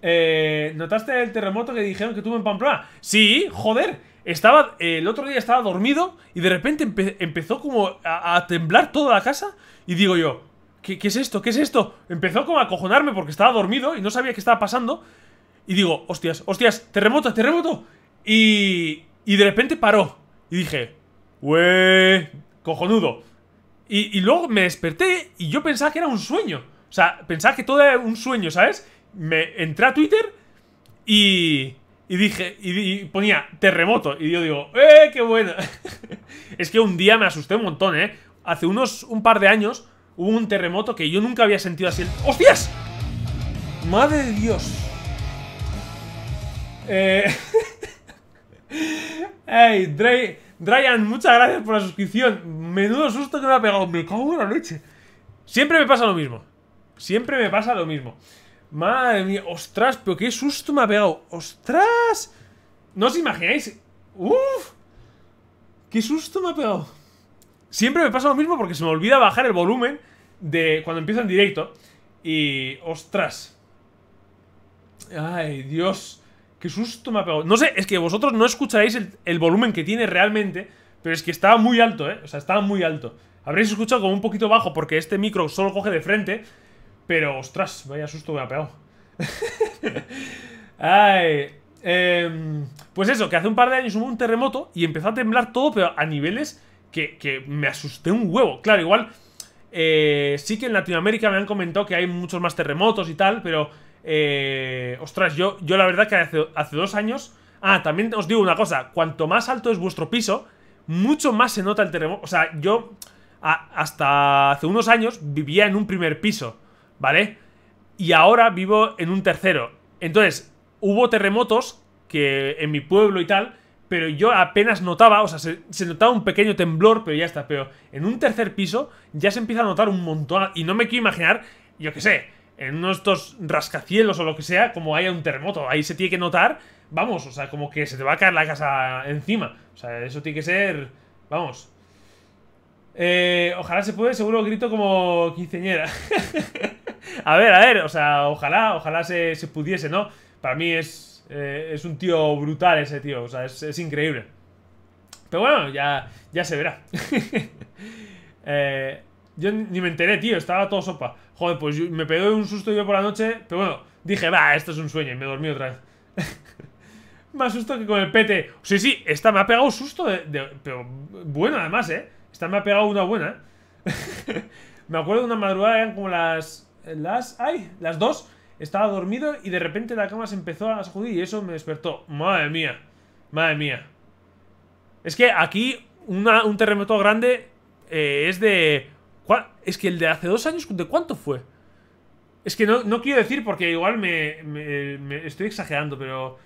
Eh, ¿Notaste el terremoto que dijeron que tuvo en Pamplona? Sí, joder. Estaba, el otro día estaba dormido y de repente empezó como a temblar toda la casa. Y digo yo, ¿Qué, es esto? ¿Qué es esto? Empezó como a acojonarme porque estaba dormido y no sabía qué estaba pasando. Y digo, hostias, hostias, terremoto, terremoto. Y, y de repente paró. Y dije, wey, cojonudo. Y, y, luego me desperté y yo pensaba que era un sueño. O sea, pensaba que todo era un sueño, ¿sabes? Me entré a Twitter y, y dije, y, y, ponía terremoto. Y yo digo, ¡eh, qué bueno! es que un día me asusté un montón, ¿eh? Hace unos, un par de años Hubo un terremoto que yo nunca había sentido así. ¡Hostias! ¡Madre de Dios! Eh... ¡Ey, Dryan, muchas gracias por la suscripción! Menudo susto que me ha pegado. Me cago en la leche. Siempre me pasa lo mismo. Siempre me pasa lo mismo. Madre mía, ostras, pero qué susto me ha pegado. ¡Ostras! ¿No os imagináis? ¡Uf! ¡Qué susto me ha pegado! Siempre me pasa lo mismo porque se me olvida bajar el volumen de cuando empiezo en directo. Y... ¡Ostras! ¡Ay, Dios! ¡Qué susto me ha pegado! No sé, es que vosotros no escucharéis el, volumen que tiene realmente, pero es que estaba muy alto, ¿eh? O sea, estaba muy alto. Habréis escuchado como un poquito bajo porque este micro solo coge de frente, pero... ¡Ostras! Vaya susto me ha pegado. ¡Ay! Em, pues eso, que hace un par de años hubo un terremoto y empezó a temblar todo, pero a niveles que, me asusté un huevo. Claro, igual eh, sí que en Latinoamérica me han comentado que hay muchos más terremotos y tal, pero... Eh, ostras, yo, yo la verdad que hace, hace dos años... Ah, también os digo una cosa, cuanto más alto es vuestro piso, mucho más se nota el terremoto. O sea, yo hasta hace unos años vivía en un primer piso, ¿vale? Y ahora vivo en un tercero. Entonces, hubo terremotos que en mi pueblo y tal, pero yo apenas notaba, o sea, se, notaba un pequeño temblor, pero ya está. Pero en un tercer piso ya se empieza a notar un montón. Y no me quiero imaginar, yo qué sé, en uno de estos rascacielos o lo que sea, como haya un terremoto. Ahí se tiene que notar, vamos, o sea, como que se te va a caer la casa encima. O sea, eso tiene que ser, vamos. Eh, ojalá se puede, seguro grito como quinceñera. a ver, a ver, o sea, ojalá, ojalá se pudiese, ¿no? Para mí es eh, es, un tío brutal ese tío, o sea, es, increíble. Pero bueno, ya, ya se verá. Eh, yo ni me enteré, tío, estaba todo sopa. Joder, pues me pegué un susto yo por la noche, pero bueno, dije, va, esto es un sueño y me dormí otra vez. Más susto que con el pete Sí, sí, esta me ha pegado susto, de, pero bueno además, ¿eh? Esta me ha pegado una buena. me acuerdo de una madrugada, eran como las... Las... ¡Ay! Las dos. Estaba dormido y de repente la cama se empezó a sacudir y eso me despertó. Madre mía. Madre mía. Es que aquí un terremoto grande eh, es de... Es que el de hace dos años, ¿de cuánto fue? Es que no, quiero decir porque igual me, estoy exagerando, pero...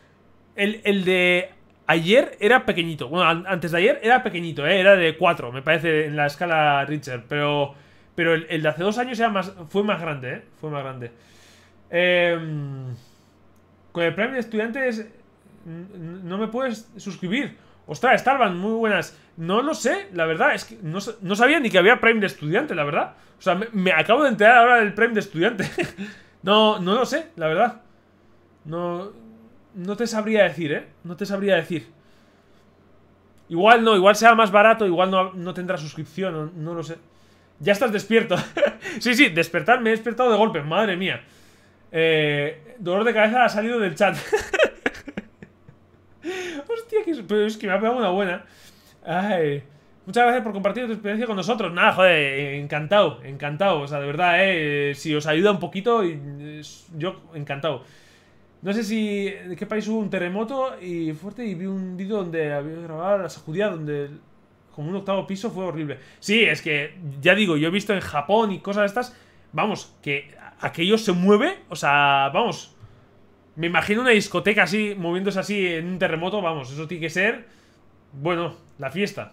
El, de ayer era pequeñito. Bueno, antes de ayer era pequeñito, ¿eh? Era de cuatro, me parece, en la escala Richard. Pero, pero el, de hace dos años era más, fue más grande, ¿eh? Fue más grande. Em, con el Prime de estudiantes no me puedes suscribir. Ostras, Starban, muy buenas. No lo sé, la verdad, es que no, sabía ni que había Prime de estudiante, la verdad. O sea, me, acabo de enterar ahora del Prime de estudiante. no, no lo sé, la verdad. No, no te sabría decir, ¿eh? No te sabría decir. Igual no, igual sea más barato, igual no, tendrá suscripción, no, lo sé. Ya estás despierto. sí, sí, me he despertado de golpe, madre mía. Eh, dolor de cabeza ha salido del chat. Hostia, que pero es que me ha pegado una buena. Ay. Muchas gracias por compartir tu experiencia con nosotros. Nada, joder, encantado, encantado. O sea, de verdad, eh, si os ayuda un poquito, yo encantado. No sé si de qué país hubo un terremoto y fuerte y vi un vídeo donde había grabado la sacudida, donde como un octavo piso fue horrible. Sí, es que ya digo, yo he visto en Japón y cosas de estas, vamos, que aquello se mueve, o sea, vamos. Me imagino una discoteca así, moviéndose así en un terremoto, vamos, eso tiene que ser, bueno, la fiesta.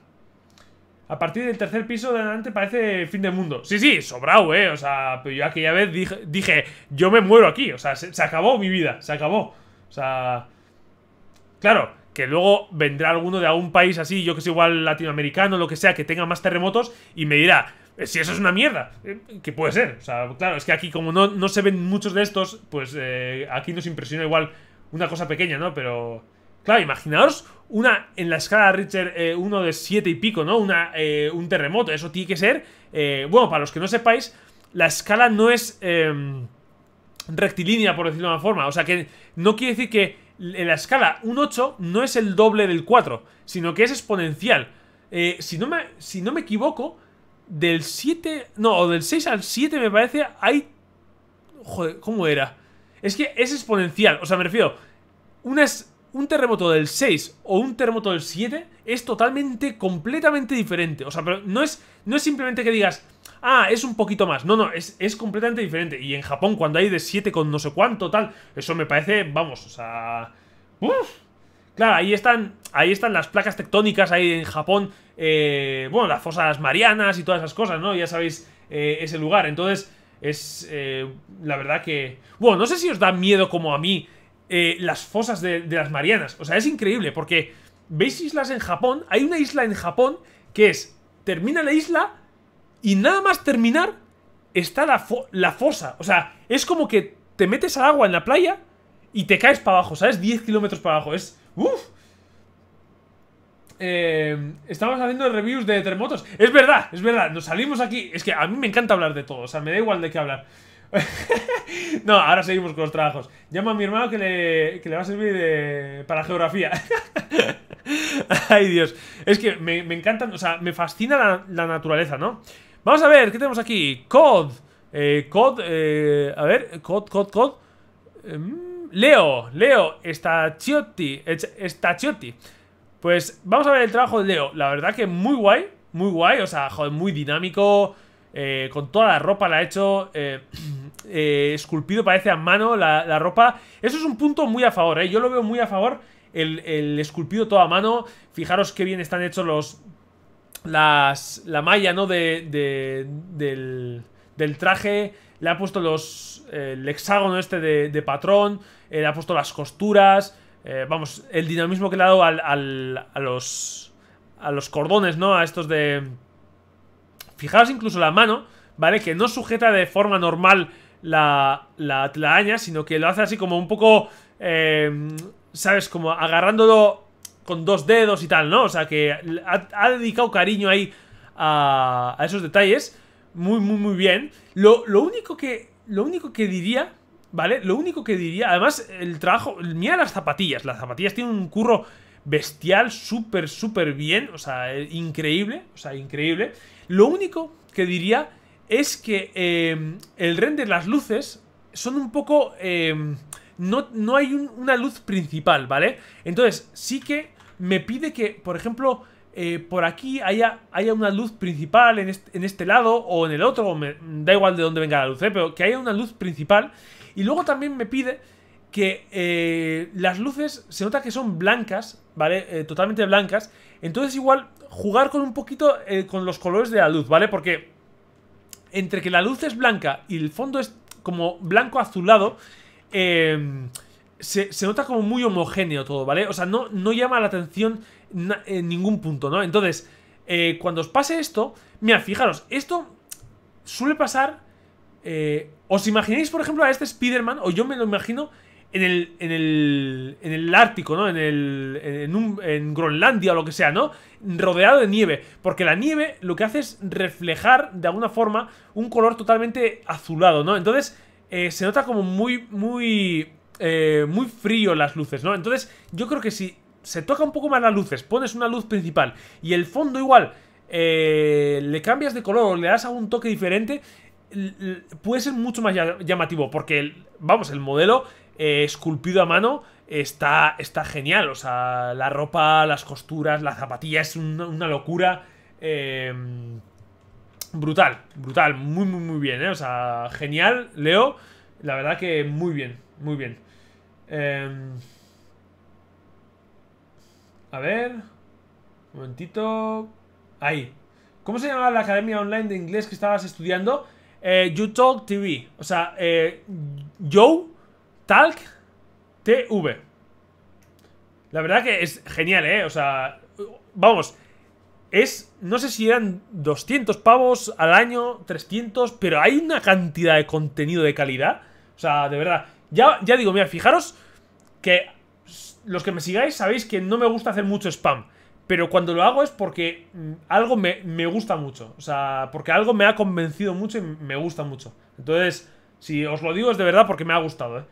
A partir del tercer piso de adelante parece fin del mundo. Sí, sí, sobrao, eh. O sea, pero yo aquella vez dije, yo me muero aquí. O sea, se, acabó mi vida, se acabó. O sea, claro, que luego vendrá alguno de algún país así, yo que sé, igual latinoamericano, lo que sea, que tenga más terremotos y me dirá, eh, si eso es una mierda, eh, que puede ser. O sea, claro, es que aquí como no, no se ven muchos de estos, pues eh, aquí nos impresiona igual una cosa pequeña, ¿no? Pero... Claro, imaginaos una en la escala Richter Richard uno de 7 y pico, ¿no? Una, un terremoto, eso tiene que ser... bueno, para los que no sepáis, la escala no es em, rectilínea, por decirlo de una forma. O sea, que no quiere decir que en la escala 1-8 no es el doble del 4, sino que es exponencial. si, no me, si no me equivoco, del 7. No, o del 6 al 7, me parece, hay. Joder, ¿cómo era? Es que es exponencial. O sea, me refiero. un terremoto del 6 o un terremoto del 7 es totalmente, completamente diferente. O sea, pero no es, no es simplemente que digas, ah, es un poquito más. No, no, es, es completamente diferente. Y en Japón, cuando hay de 7 con no sé cuánto, tal, eso me parece, vamos, o sea... Uf. Claro, ahí están, ahí están las placas tectónicas ahí en Japón eh, bueno, las fosas marianas y todas esas cosas, ¿no? Ya sabéis eh, ese lugar. Entonces, es eh, la verdad que... Bueno, no sé si os da miedo como a mí eh, las fosas de, las marianas. O sea, es increíble porque veis islas en Japón. Hay una isla en Japón que es, termina la isla y nada más terminar está la, la fosa. O sea, es como que te metes al agua en la playa y te caes para abajo, ¿sabes? 10 kilómetros para abajo. Es... ¡Uf! Eh, estamos haciendo reviews de terremotos. Es verdad, es verdad, nos salimos aquí. Es que a mí me encanta hablar de todo, o sea, me da igual de qué hablar. no, ahora seguimos con los trabajos. Llama a mi hermano que le, va a servir de, para geografía. Ay, Dios. Es que me, me, encantan, o sea, me fascina la, naturaleza, ¿no? Vamos a ver, ¿qué tenemos aquí? COD. Eh, COD, eh, a ver, COD, COD, COD. Em, Leo, Leo, Stachiotti. Stachiotti. Pues vamos a ver el trabajo de Leo. La verdad que muy guay, muy guay. O sea, joder, muy dinámico. Eh, con toda la ropa la ha hecho. Eh, eh, esculpido, parece a mano la, ropa. Eso es un punto muy a favor, ¿eh? Yo lo veo muy a favor. El, esculpido todo a mano. Fijaros qué bien están hechos los. Las, la malla, ¿no? De, de del, del traje. Le ha puesto los. el hexágono este de, de patrón. le ha puesto las costuras. Eh, vamos, el dinamismo que le ha dado al, a los. A los cordones, ¿no? A estos de. Fijaos incluso la mano, ¿vale? Que no sujeta de forma normal la, la sino que lo hace así como un poco. Eh, ¿Sabes? Como agarrándolo con dos dedos y tal, ¿no? O sea que ha, dedicado cariño ahí a, a, esos detalles. Muy, muy, muy bien. Lo, lo único que. Lo único que diría ¿Vale? Lo único que diría, además, el trabajo. Mira las zapatillas. Las zapatillas tienen un curro bestial, súper, súper bien. O sea, eh, increíble. O sea, increíble. Lo único que diría es que eh, el render, las luces, son un poco. Eh, no, no, hay una luz principal, ¿vale? Entonces, sí que me pide que, por ejemplo. por aquí haya, haya, una luz principal en este, en este, lado o en el otro, me, da igual de dónde venga la luz, eh, pero que haya una luz principal y luego también me pide que eh, las luces se nota que son blancas, ¿vale? Eh, totalmente blancas. Entonces igual jugar con un poquito eh, con los colores de la luz, ¿vale? Porque entre que la luz es blanca y el fondo es como blanco azulado, em, se, nota como muy homogéneo todo, ¿vale? O sea, no, no llama la atención en ningún punto, ¿no? Entonces, cuando os pase esto, mira, fijaros, esto suele pasar eh, ¿Os imagináis, por ejemplo, a este Spider-Man? O yo me lo imagino en el, en el, en el Ártico, ¿no? En, el, en, un, en Groenlandia o lo que sea, ¿no? Rodeado de nieve. Porque la nieve lo que hace es reflejar, de alguna forma, un color totalmente azulado, ¿no? Entonces, eh, se nota como muy, muy... Eh, muy frío las luces, ¿no? Entonces, yo creo que si se toca un poco más las luces, pones una luz principal y el fondo igual le cambias de color o le das algún toque diferente, puede ser mucho más llamativo porque, vamos, el modelo eh, esculpido a mano está, está genial. O sea, la ropa, las costuras, la zapatilla es una, locura. Em, brutal, brutal, muy, muy, muy bien. ¿eh? O sea, genial, Leo. La verdad que muy bien, muy bien. Em, a ver, un momentito. Ahí. ¿Cómo se llamaba la academia online de inglés que estabas estudiando? Eh, you Talk TV. O sea, eh, Joe Talk TV. La verdad que es genial, ¿eh? O sea, vamos. Es, no sé si eran 200 pavos al año, 300, pero hay una cantidad de contenido de calidad. O sea, de verdad. Ya, ya digo, mira, fijaros que los que me sigáis sabéis que no me gusta hacer mucho spam. Pero cuando lo hago es porque mm, algo me, gusta mucho. O sea, porque algo me ha convencido mucho y me gusta mucho. Entonces, si os lo digo es de verdad porque me ha gustado, ¿eh?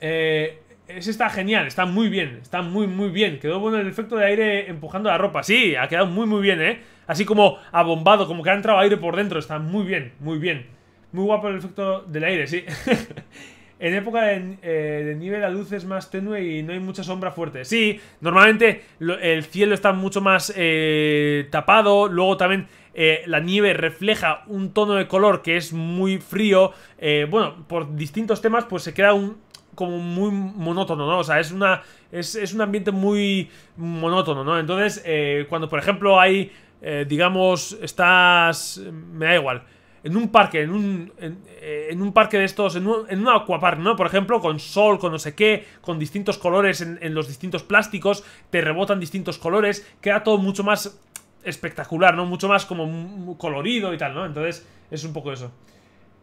eh ese está genial, está muy bien, está muy, muy bien. Quedó bueno el efecto de aire empujando la ropa. Sí, ha quedado muy, muy bien, ¿eh? Así como abombado, como que ha entrado aire por dentro. Está muy bien, muy bien. Muy guapo el efecto del aire, sí. En época eh, de, nieve la luz es más tenue y no hay mucha sombra fuerte. Sí, normalmente el cielo está mucho más eh, tapado. Luego también eh, la nieve refleja un tono de color que es muy frío. bueno, por distintos temas pues se queda un, como muy monótono, ¿no? O sea, es, una, es, un ambiente muy monótono, ¿no? Entonces, cuando por ejemplo hay, digamos, estás... Me da igual en un parque, en un, eh, en, un parque de estos, en un, en un aquapark, ¿no? Por ejemplo, con sol, con no sé qué, con distintos colores en, los distintos plásticos, te rebotan distintos colores, queda todo mucho más espectacular, ¿no? Mucho más como colorido y tal, ¿no? Entonces, es un poco eso.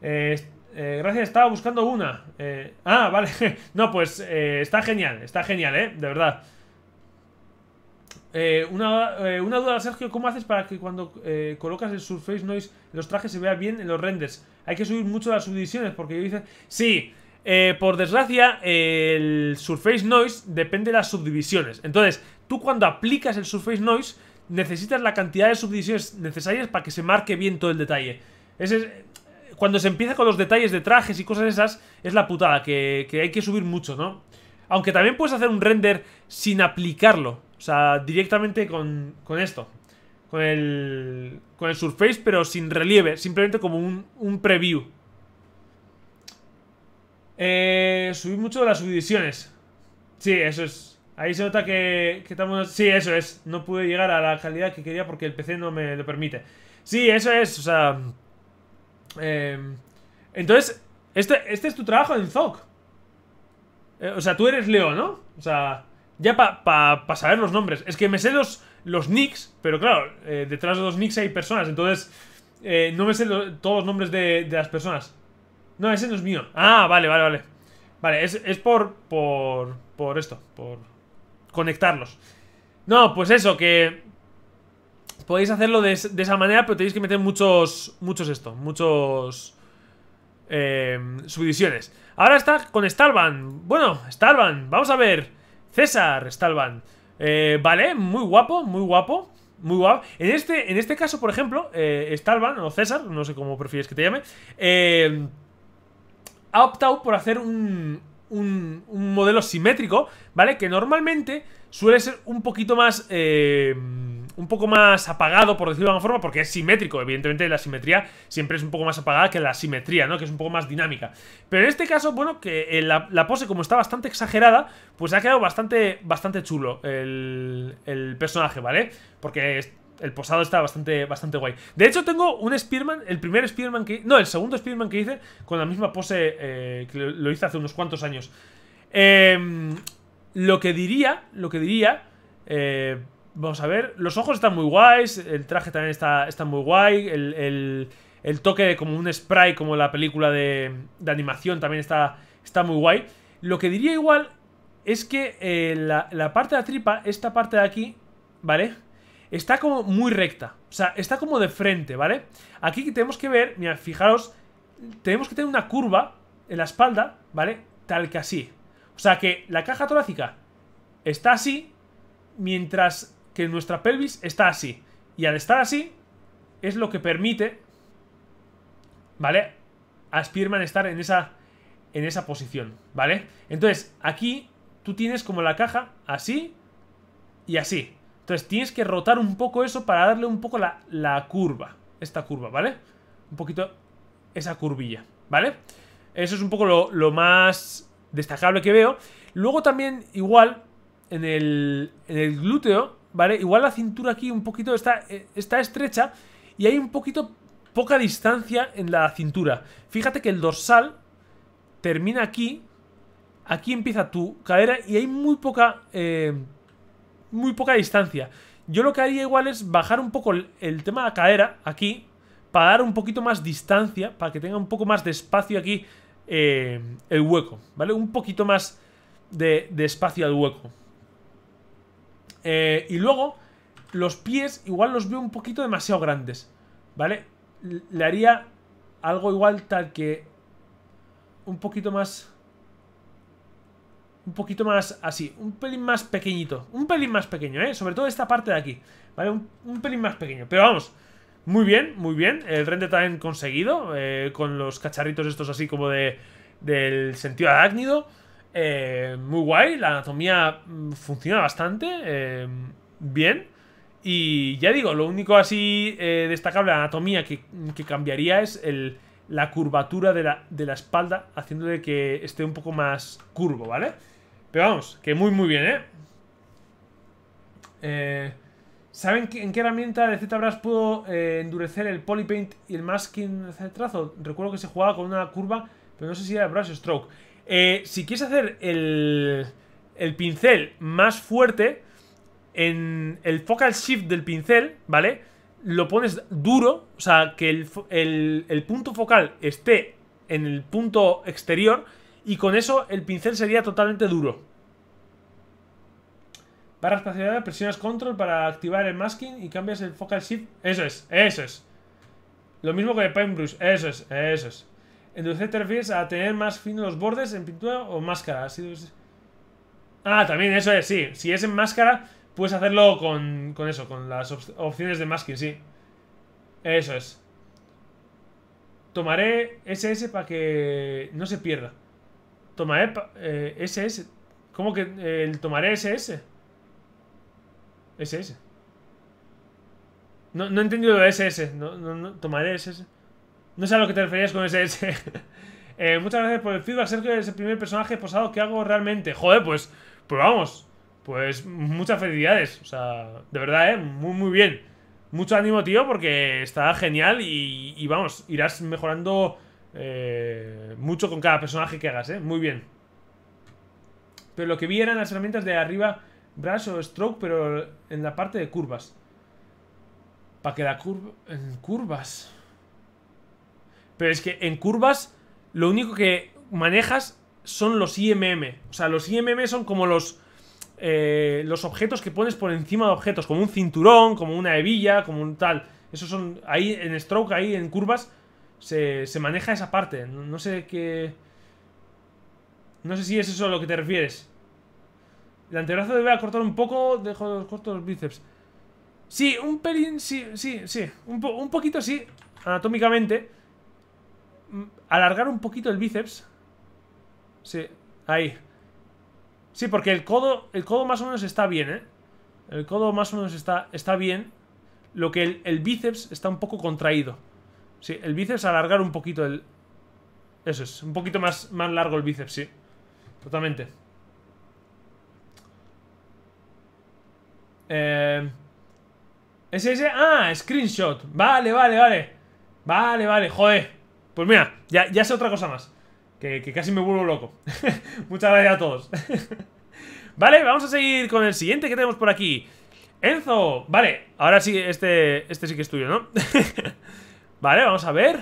Eh, eh, gracias, estaba buscando una. ah, vale. no, pues está genial, está genial, ¿eh? De verdad. Eh, eh, una, duda, Sergio, ¿cómo haces para que cuando eh, colocas el Surface Noise en los trajes se vea bien en los renders? Hay que subir mucho las subdivisiones porque yo dice... Sí, por desgracia, el Surface Noise depende de las subdivisiones. Entonces, tú cuando aplicas el Surface Noise necesitas la cantidad de subdivisiones necesarias para que se marque bien todo el detalle. Ese cuando se empieza con los detalles de trajes y cosas esas, es la putada, que, que hay que subir mucho, ¿no? Aunque también puedes hacer un render sin aplicarlo. O sea, directamente con, con esto. Con el, con el Surface, pero sin relieve. Simplemente como un, un preview. Eh, subí mucho las subdivisiones. Sí, eso es. Ahí se nota que, estamos... Sí, eso es. No pude llegar a la calidad que quería porque el PC no me lo permite. Sí, eso es. O sea... Em, entonces, este, este es tu trabajo en Zoc. Eh, o sea, tú eres Leo, ¿no? O sea... Ya para pa, saber los nombres. Es que me sé los, los nicks, pero claro, eh, detrás de los nicks hay personas, entonces eh, no me sé todos los nombres de, las personas. No, ese no es mío. Ah, vale, vale, vale. Vale, es, por, por, por esto, por conectarlos. No, pues eso, que podéis hacerlo de, esa manera, pero tenéis que meter muchos, muchos esto, muchos eh, subdivisiones. Ahora está con Starban. Bueno, Starban, vamos a ver. César Stalban. Eh, vale, muy guapo, muy guapo. Muy guapo. En este, en este caso, por ejemplo, eh, o César, no sé cómo prefieres que te llame, eh, ha optado por hacer un, un, un modelo simétrico, ¿vale? Que normalmente suele ser un poquito más... Eh, un poco más apagado, por decirlo de alguna forma, porque es simétrico. Evidentemente la simetría siempre es un poco más apagada que la simetría, ¿no? Que es un poco más dinámica. Pero en este caso, bueno, que eh, la, pose como está bastante exagerada, pues ha quedado bastante, bastante chulo el, el personaje, ¿vale? Porque el posado está bastante, bastante guay. De hecho, tengo un Spearman, el primer Spearman que... No, el segundo Spearman que hice con la misma pose eh, que lo hice hace unos cuantos años. Eh, lo que diría, lo que diría... Eh, vamos a ver, los ojos están muy guays, el traje también está, está muy guay, el, el, toque como un spray, como la película de, animación también está, está muy guay. Lo que diría igual es que eh, la, parte de la tripa, esta parte de aquí, ¿vale? Está como muy recta. O sea, está como de frente, ¿vale? Aquí tenemos que ver, mira, fijaros, tenemos que tener una curva en la espalda, ¿vale? Tal que así, o sea que la caja torácica está así, mientras que nuestra pelvis está así. Y al estar así, es lo que permite, ¿vale? A Spearman estar en esa, en esa posición, ¿vale? Entonces, aquí tú tienes como la caja así y así. Entonces tienes que rotar un poco eso para darle un poco la, curva. Esta curva, ¿vale? Un poquito esa curvilla, ¿vale? Eso es un poco lo más destacable que veo. Luego también, igual, en el, en el glúteo, ¿vale? Igual la cintura aquí un poquito está, eh, está estrecha y hay un poquito poca distancia en la cintura. Fíjate que el dorsal termina aquí, aquí empieza tu cadera y hay muy poca, eh, muy poca distancia. Yo lo que haría igual es bajar un poco el, el tema de la cadera aquí, para dar un poquito más distancia, para que tenga un poco más de espacio aquí eh, el hueco, ¿vale? Un poquito más de, espacio al hueco. Eh, y luego, los pies igual los veo un poquito demasiado grandes, ¿vale? Le haría algo igual tal que un poquito más... Un poquito más así, un pelín más pequeñito. Un pelín más pequeño, ¿eh? Sobre todo esta parte de aquí, ¿vale? un pelín más pequeño. Pero vamos, muy bien, muy bien. El render también conseguido. Eh, con los cacharritos estos así como de. Del sentido adácnido eh, muy guay. La anatomía mm, funciona bastante. Eh, bien. Y ya digo, lo único así destacable de la anatomía que, cambiaría es el, la curvatura de la, de la espalda, haciéndole que esté un poco más curvo, ¿vale? Pero vamos, que muy, muy bien, ¿eh? Eh, ¿Saben en qué herramienta de ZBrush puedo eh, endurecer el polypaint y el masking el trazo? Recuerdo que se jugaba con una curva, pero no sé si era brush stroke. Eh, si quieres hacer el, el, pincel más fuerte, en el focal shift del pincel, ¿vale? Lo pones duro, o sea, que el punto focal esté en el punto exterior y con eso el pincel sería totalmente duro, Barra espaciada presionas control para activar el masking y cambias el focal shift. Eso es, eso es. Lo mismo que de Paintbrush, eso es, eso es. Entonces te refieres a tener más finos los bordes en pintura o máscara. Ah, también eso es, sí. Si es en máscara, puedes hacerlo con, con eso, con las opciones de masking, sí. Eso es. Tomaré SS para que no se pierda. Tomaré SS. Eh, ¿Cómo que el tomaré SS? SS. No, he entendido lo de SS. tomaré SS. No sé a lo que te referías con SS. Eh, muchas gracias por el feedback, Sergio. es el primer personaje posado que hago realmente. Joder, pues, pues vamos. Pues muchas felicidades. O sea, de verdad, ¿eh? Muy, muy bien. Mucho ánimo, tío, porque está genial y, vamos, irás mejorando eh, mucho con cada personaje que hagas, ¿eh? Muy bien. Pero lo que vi eran las herramientas de arriba brush o stroke, pero en la parte de curvas. Para que la curva... En curvas... Pero es que en curvas lo único que manejas son los IMM. O sea, los IMM son como los... Eh, los objetos que pones por encima de objetos, como un cinturón, como una hebilla, como un tal. Esos son... Ahí en stroke, ahí en curvas, se, maneja esa parte. No, no sé qué... No sé si es eso a lo que te refieres. El antebrazo debe acortar un poco, dejo los cortos los bíceps. Sí, un pelín, sí, sí, sí. Un, poquito sí, anatómicamente. Mm, alargar un poquito el bíceps. Sí, ahí. Sí, porque el codo, el codo más o menos está bien, ¿eh? El codo más o menos está, está bien. Lo que el, bíceps está un poco contraído. Sí, el bíceps alargar un poquito el... Eso es, un poquito más, más largo el bíceps, sí. Totalmente. Eh, ese? Ah, screenshot. Vale, vale, vale. Vale, vale, joder. Pues mira, ya, ya sé otra cosa más. Que, casi me vuelvo loco. Muchas gracias a todos. vale, vamos a seguir con el siguiente que tenemos por aquí. Enzo. Vale, ahora sí, este, este sí que es tuyo, ¿no? vale, vamos a ver.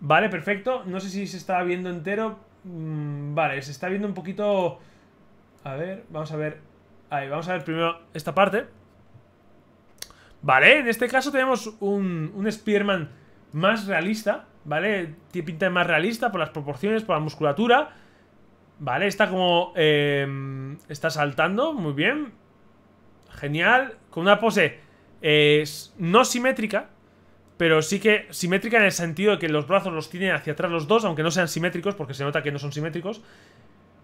Vale, perfecto. No sé si se está viendo entero. Mm, vale, se está viendo un poquito... A ver, vamos a ver vamos a ver primero esta parte. Vale, en este caso tenemos un, un Spearman más realista, ¿vale? Tiene pinta de más realista por las proporciones, por la musculatura. Vale, está como... Em, está saltando, muy bien. Genial, con una pose eh, no simétrica, pero sí que simétrica en el sentido de que los brazos los tiene hacia atrás los dos, aunque no sean simétricos, porque se nota que no son simétricos.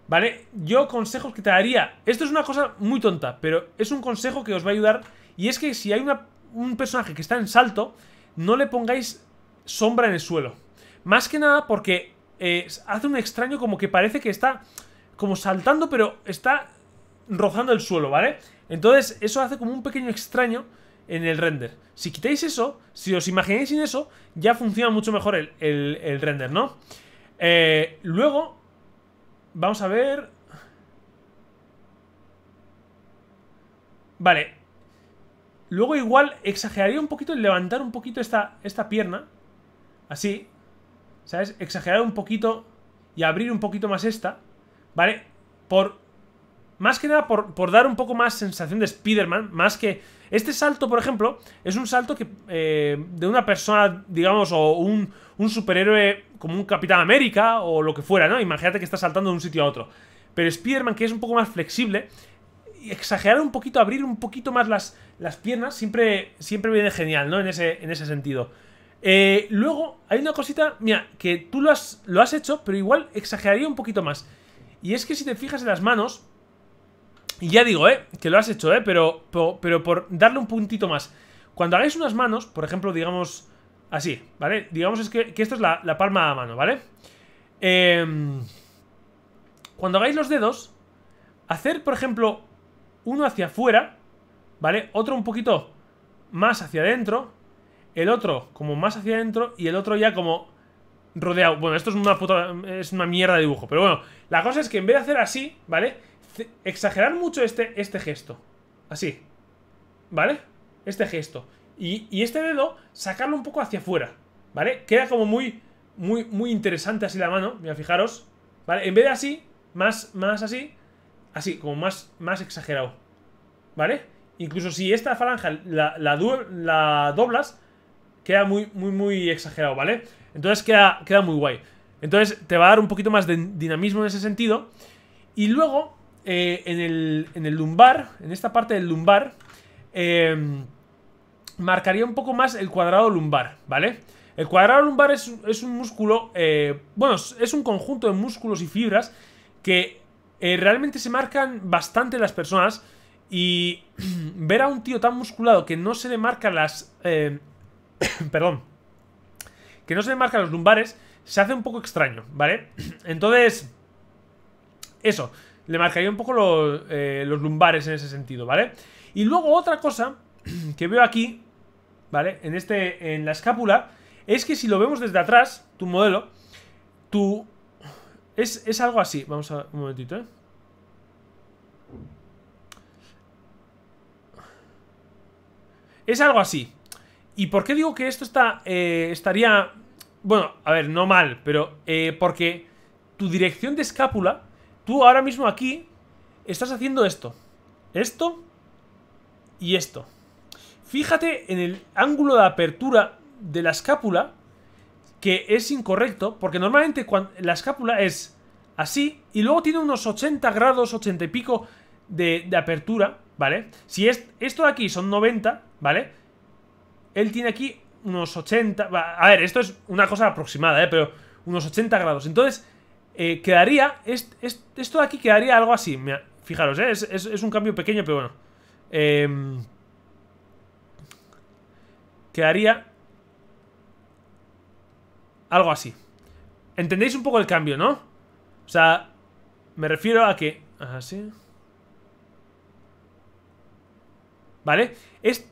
¿Vale? Yo consejos que te daría. Esto es una cosa muy tonta, pero es un consejo que os va a ayudar. Y es que si hay un personaje que está en salto, no le pongáis sombra en el suelo. Más que nada porque eh, hace un extraño como que parece que está como saltando, pero está rozando el suelo, ¿vale? Entonces eso hace como un pequeño extraño en el render. Si quitáis eso, si os imagináis sin eso, ya funciona mucho mejor el, render, ¿no? Eh, luego, Vamos a ver... Vale. Luego igual exageraría un poquito el levantar un poquito esta, esta pierna. Así. ¿Sabes? Exagerar un poquito y abrir un poquito más esta. ¿Vale? Por más que nada por, dar un poco más sensación de Spider-Man, más que... Este salto, por ejemplo, es un salto que eh, de una persona, digamos, o un, un superhéroe como un Capitán América o lo que fuera, ¿no? Imagínate que estás saltando de un sitio a otro. Pero Spiderman que es un poco más flexible, exagerar un poquito, abrir un poquito más las, las piernas, siempre, siempre viene genial, ¿no? En ese, en ese sentido. Eh, luego, hay una cosita, mira, que tú lo has, lo has hecho, pero igual exageraría un poquito más. Y es que si te fijas en las manos, y ya digo, ¿eh? Que lo has hecho, ¿eh? Pero, pero, por darle un puntito más. Cuando hagáis unas manos, por ejemplo, digamos así, ¿vale? Digamos es que, esto es la, la, palma a mano, ¿vale? Eh, cuando hagáis los dedos, hacer, por ejemplo, uno hacia afuera, ¿vale? Otro un poquito más hacia adentro, el otro como más hacia adentro y el otro ya como rodeado. Bueno, esto es una es una mierda de dibujo, pero bueno, la cosa es que en vez de hacer así, ¿vale? exagerar mucho este, este gesto. Así. ¿Vale? Este gesto. Y, este dedo, sacarlo un poco hacia afuera. ¿Vale? Queda como muy, muy, muy interesante así la mano. Mira, fijaros. ¿Vale? En vez de así, más, más así. Así, como más, más exagerado. ¿Vale? Incluso si esta falange la, la, doblas, queda muy, muy, muy exagerado, ¿vale? Entonces queda, queda muy guay. Entonces te va a dar un poquito más de dinamismo en ese sentido. Y luego, eh, en, el, en, el, lumbar, en esta parte del lumbar, eh, marcaría un poco más el cuadrado lumbar, ¿vale? El cuadrado lumbar es, un músculo, eh, bueno, es un conjunto de músculos y fibras que realmente se marcan bastante las personas y ver a un tío tan musculado que no se le marcan las... perdón. Que no se le marcan los lumbares se hace un poco extraño, ¿vale? Entonces... Eso, le marcaría un poco los, eh, los lumbares en ese sentido, ¿vale? Y luego otra cosa que veo aquí, ¿vale? En, este, en la escápula, es que si lo vemos desde atrás, tu modelo, tú... Es, algo así. Vamos a... Un momentito, ¿eh? Es algo así. ¿Y por qué digo que esto está eh, estaría... Bueno, a ver, no mal, pero eh, porque tu dirección de escápula Tú ahora mismo aquí estás haciendo esto. Esto y esto. Fíjate en el ángulo de apertura de la escápula que es incorrecto, porque normalmente la escápula es así y luego tiene unos 80 grados, 80 y pico de, apertura, ¿vale? Si es, esto de aquí son 90, ¿vale? Él tiene aquí unos 80... A ver, esto es una cosa aproximada, ¿eh? Pero unos 80 grados. Entonces, eh, quedaría, esto de aquí quedaría algo así. fijaros, eh, es, un cambio pequeño, pero bueno. Em, quedaría algo así. ¿Entendéis un poco el cambio, no? O sea, me refiero a que... Así. Ah, ¿Vale? Es,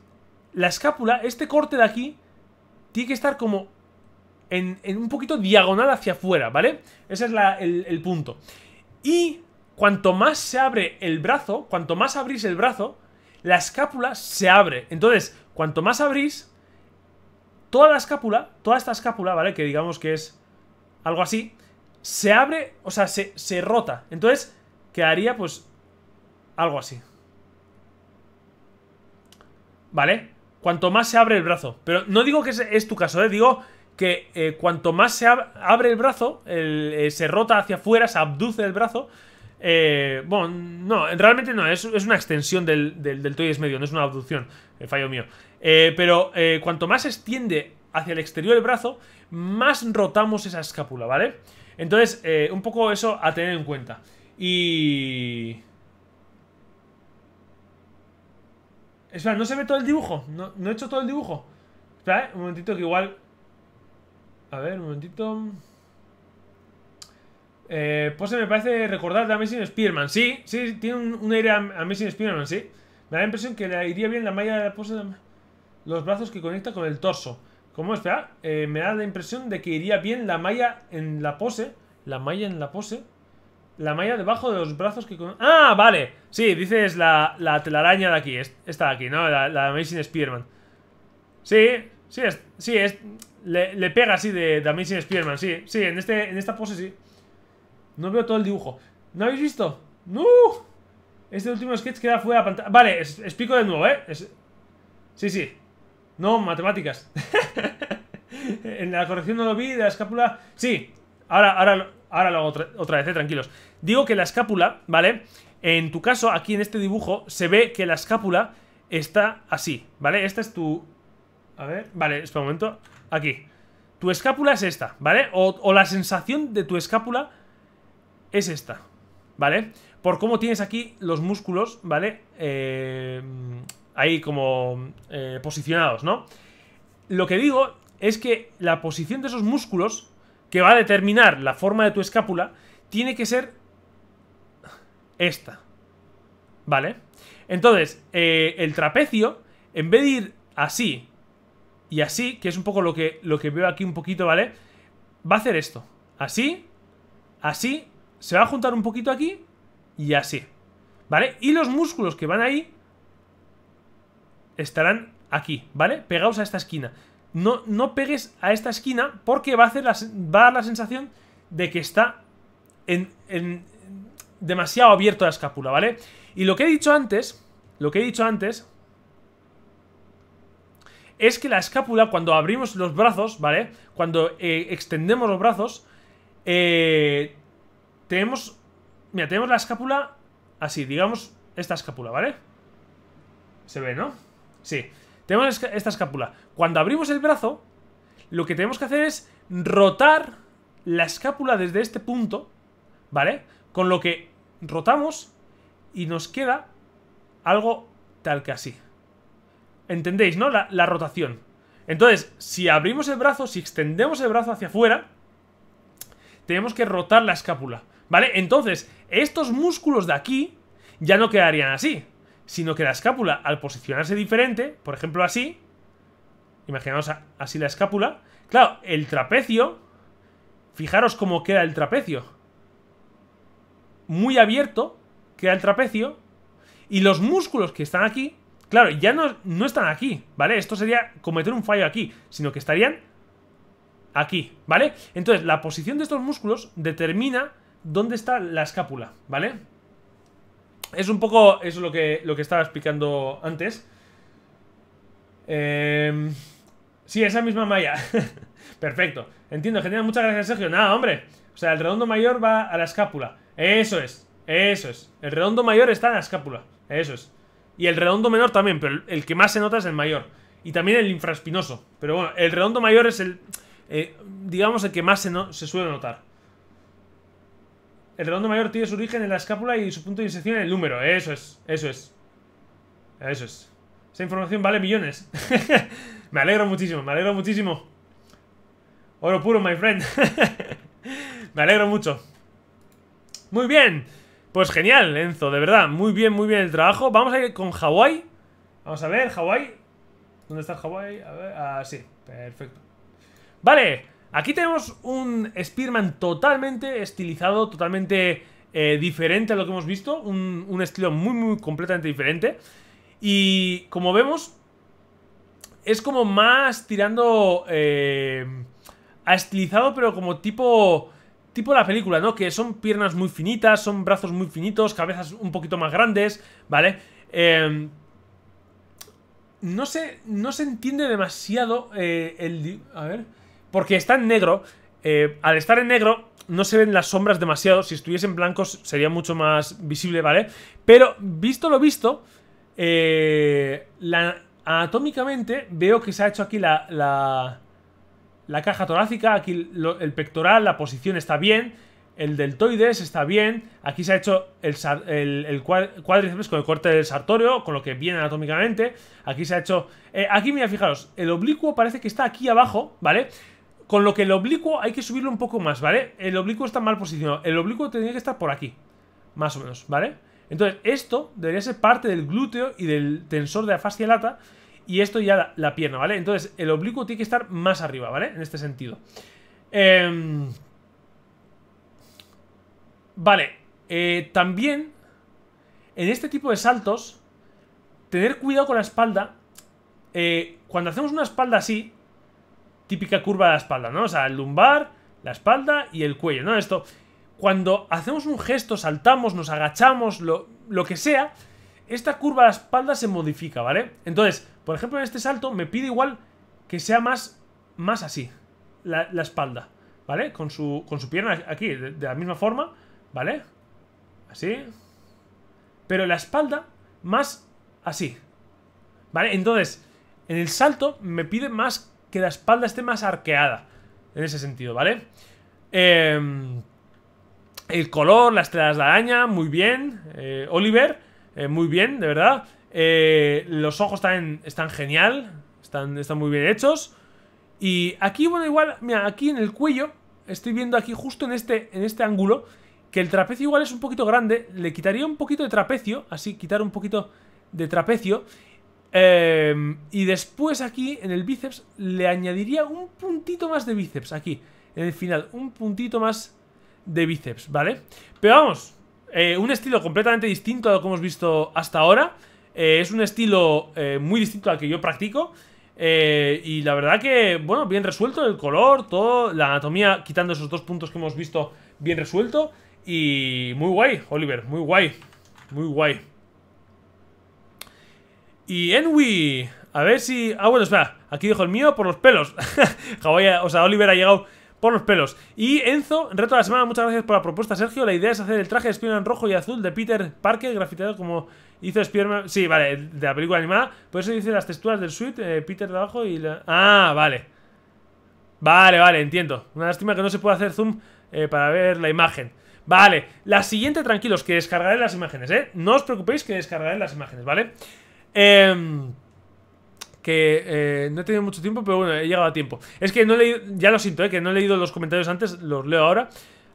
la escápula, este corte de aquí, tiene que estar como en, un poquito diagonal hacia afuera, ¿vale? Ese es el, punto. Y cuanto más se abre el brazo, cuanto más abrís el brazo, la escápula se abre. Entonces, cuanto más abrís, toda la escápula, toda esta escápula, ¿vale? Que digamos que es algo así, se abre, o sea, se, rota. Entonces, quedaría pues algo así. ¿Vale? Cuanto más se abre el brazo. Pero no digo que es, es tu caso, ¿eh? Digo que eh, cuanto más se abre el brazo, eh, se rota hacia afuera, se abduce el brazo. Eh, bueno, no, realmente no, es, una extensión del, del, es medio, no es una abducción, fallo mío. pero cuanto más se extiende hacia el exterior el brazo, más rotamos esa escápula, ¿vale? Entonces, un poco eso a tener en cuenta. Y... Espera, ¿no se ve todo el dibujo? ¿No, no he hecho todo el dibujo? Espera, un momentito que igual a ver, un momentito. Eh, pues me parece recordar de Amazing Spearman. Sí, sí, tiene un, aire a Amazing Spearman, sí. Me da la impresión que le iría bien la malla de la pose de los brazos que conecta con el torso. ¿Cómo espera? Eh, me da la impresión de que iría bien la malla en la pose. La malla en la pose. La malla debajo de los brazos que... Con... ¡Ah, vale! Sí, dices la, telaraña de aquí. Esta de aquí, ¿no? La, de Amazing Spearman. Sí, sí, es, sí es, le, pega así de, de Amazing spider sí. Sí, en, este, en esta pose sí. No veo todo el dibujo. ¿No habéis visto? ¡No! Este último sketch queda fuera de la pantalla. Vale, explico de nuevo, ¿eh? Sí, sí. No, matemáticas. en la corrección no lo vi, de la escápula... Sí, ahora, ahora, ahora lo hago otra, vez, ¿eh? tranquilos. Digo que la escápula, ¿vale? En tu caso, aquí en este dibujo, se ve que la escápula está así, ¿vale? Esta es tu, a ver, vale, espera un momento. Aquí. Tu escápula es esta, ¿vale? O, la sensación de tu escápula es esta, ¿vale? Por cómo tienes aquí los músculos, ¿vale? Eh, ahí como eh, posicionados, ¿no? Lo que digo es que la posición de esos músculos, que va a determinar la forma de tu escápula, tiene que ser esta, ¿vale? Entonces, eh, el trapecio, en vez de ir así, y así, que es un poco lo que, lo que veo aquí un poquito, ¿vale? Va a hacer esto. Así, así, se va a juntar un poquito aquí y así. ¿Vale? Y los músculos que van ahí estarán aquí, ¿vale? Pegados a esta esquina. No, no pegues a esta esquina porque va a, hacer va dar la sensación de que está en, en, demasiado abierto la escápula, ¿vale? Y lo que he dicho antes, lo que he dicho antes es que la escápula, cuando abrimos los brazos, ¿vale? Cuando eh, extendemos los brazos, eh, tenemos... Mira, tenemos la escápula así, digamos esta escápula, ¿vale? Se ve, ¿no? Sí. Tenemos esta escápula. Cuando abrimos el brazo, lo que tenemos que hacer es rotar la escápula desde este punto, ¿vale? Con lo que rotamos y nos queda algo tal que así. ¿Entendéis, no? La, rotación. Entonces, si abrimos el brazo, si extendemos el brazo hacia afuera, tenemos que rotar la escápula, ¿vale? Entonces, estos músculos de aquí ya no quedarían así, sino que la escápula, al posicionarse diferente, por ejemplo así, imaginaos así la escápula, claro, el trapecio, fijaros cómo queda el trapecio, muy abierto queda el trapecio, y los músculos que están aquí Claro, ya no, no están aquí, ¿vale? Esto sería cometer un fallo aquí, sino que estarían aquí, ¿vale? Entonces, la posición de estos músculos determina dónde está la escápula, ¿vale? Es un poco eso lo que, lo que estaba explicando antes. Eh, sí, esa misma malla. Perfecto. Entiendo, genial. Muchas gracias, Sergio. Nada, hombre. O sea, el redondo mayor va a la escápula. Eso es. Eso es. El redondo mayor está en la escápula. Eso es. Y el redondo menor también, pero el que más se nota es el mayor. Y también el infraespinoso. Pero bueno, el redondo mayor es el, eh, digamos, el que más se, se suele notar. El redondo mayor tiene su origen en la escápula y su punto de inserción en el número. Eso es, eso es. Eso es. Esa información vale millones. me alegro muchísimo, me alegro muchísimo. Oro puro, my friend. me alegro mucho. Muy bien. Pues genial, Enzo, de verdad. Muy bien, muy bien el trabajo. Vamos a ir con Hawái. Vamos a ver, Hawái. ¿Dónde está Hawái? A ver, ah, sí, perfecto. Vale, aquí tenemos un Spearman totalmente estilizado, totalmente eh, diferente a lo que hemos visto. Un, estilo muy, muy completamente diferente. Y como vemos, es como más tirando eh, a estilizado, pero como tipo tipo la película, ¿no? Que son piernas muy finitas, son brazos muy finitos, cabezas un poquito más grandes, ¿vale? Em, no se, no se entiende demasiado eh, el... A ver... Porque está en negro. Eh, al estar en negro no se ven las sombras demasiado. Si estuviesen blancos, sería mucho más visible, ¿vale? Pero visto lo visto, eh, anatómicamente veo que se ha hecho aquí la, la caja torácica, aquí el pectoral, la posición está bien, el deltoides está bien, aquí se ha hecho el, cuádriceps con el corte del sartorio, con lo que viene anatómicamente, aquí se ha hecho... Eh, aquí mira, fijaros, el oblicuo parece que está aquí abajo, ¿vale? Con lo que el oblicuo hay que subirlo un poco más, ¿vale? El oblicuo está mal posicionado, el oblicuo tendría que estar por aquí, más o menos, ¿vale? Entonces, esto debería ser parte del glúteo y del tensor de la fascia lata, y esto ya la, pierna, ¿vale? Entonces el oblicuo tiene que estar más arriba, ¿vale? En este sentido. Em, vale, eh, también en este tipo de saltos, tener cuidado con la espalda. Eh, cuando hacemos una espalda así, típica curva de la espalda, ¿no? O sea, el lumbar, la espalda y el cuello, ¿no? Esto, cuando hacemos un gesto, saltamos, nos agachamos, lo, lo que sea, esta curva de la espalda se modifica, ¿vale? Entonces, por ejemplo, en este salto me pide igual que sea más, más así la, espalda, ¿vale? Con su, con su pierna aquí, de, la misma forma, ¿vale? Así. Pero la espalda más así, ¿vale? Entonces, en el salto me pide más que la espalda esté más arqueada, en ese sentido, ¿vale? Em, el color, las telas de araña, muy bien. Eh, Oliver, eh, muy bien, de verdad. Eh, los ojos están, están genial. Están, están muy bien hechos. Y aquí, bueno, igual, mira, aquí en el cuello, estoy viendo aquí justo en este, en este ángulo, que el trapecio igual es un poquito grande. Le quitaría un poquito de trapecio, así, quitar un poquito de trapecio. Em, y después aquí, en el bíceps, le añadiría un puntito más de bíceps, aquí, en el final, un puntito más de bíceps, ¿vale? Pero vamos, eh, un estilo completamente distinto a lo que hemos visto hasta ahora. Eh, es un estilo eh, muy distinto al que yo practico. Eh, y la verdad que, bueno, bien resuelto el color, todo, la anatomía, quitando esos dos puntos que hemos visto, bien resuelto. Y muy guay, Oliver, muy guay, muy guay. Y Enwi, a ver si... Ah, bueno, espera, aquí dijo el mío por los pelos. o sea, Oliver ha llegado por los pelos. Y Enzo, reto de la semana, muchas gracias por la propuesta, Sergio. La idea es hacer el traje de rojo y azul de Peter Parker, grafiteado como Hizo Spiderman... Sí, vale, de la película animada. Por eso dice las texturas del suite, eh, Peter de abajo y la. Ah, vale. Vale, vale, entiendo. Una lástima que no se pueda hacer zoom eh, para ver la imagen. Vale, la siguiente, tranquilos, que descargaré las imágenes, ¿eh? No os preocupéis que descargaré las imágenes, ¿vale? Em, eh, que no he tenido mucho tiempo, pero bueno, he llegado a tiempo. Es que no he leído, ya lo siento, eh, que no he leído los comentarios antes, los leo ahora.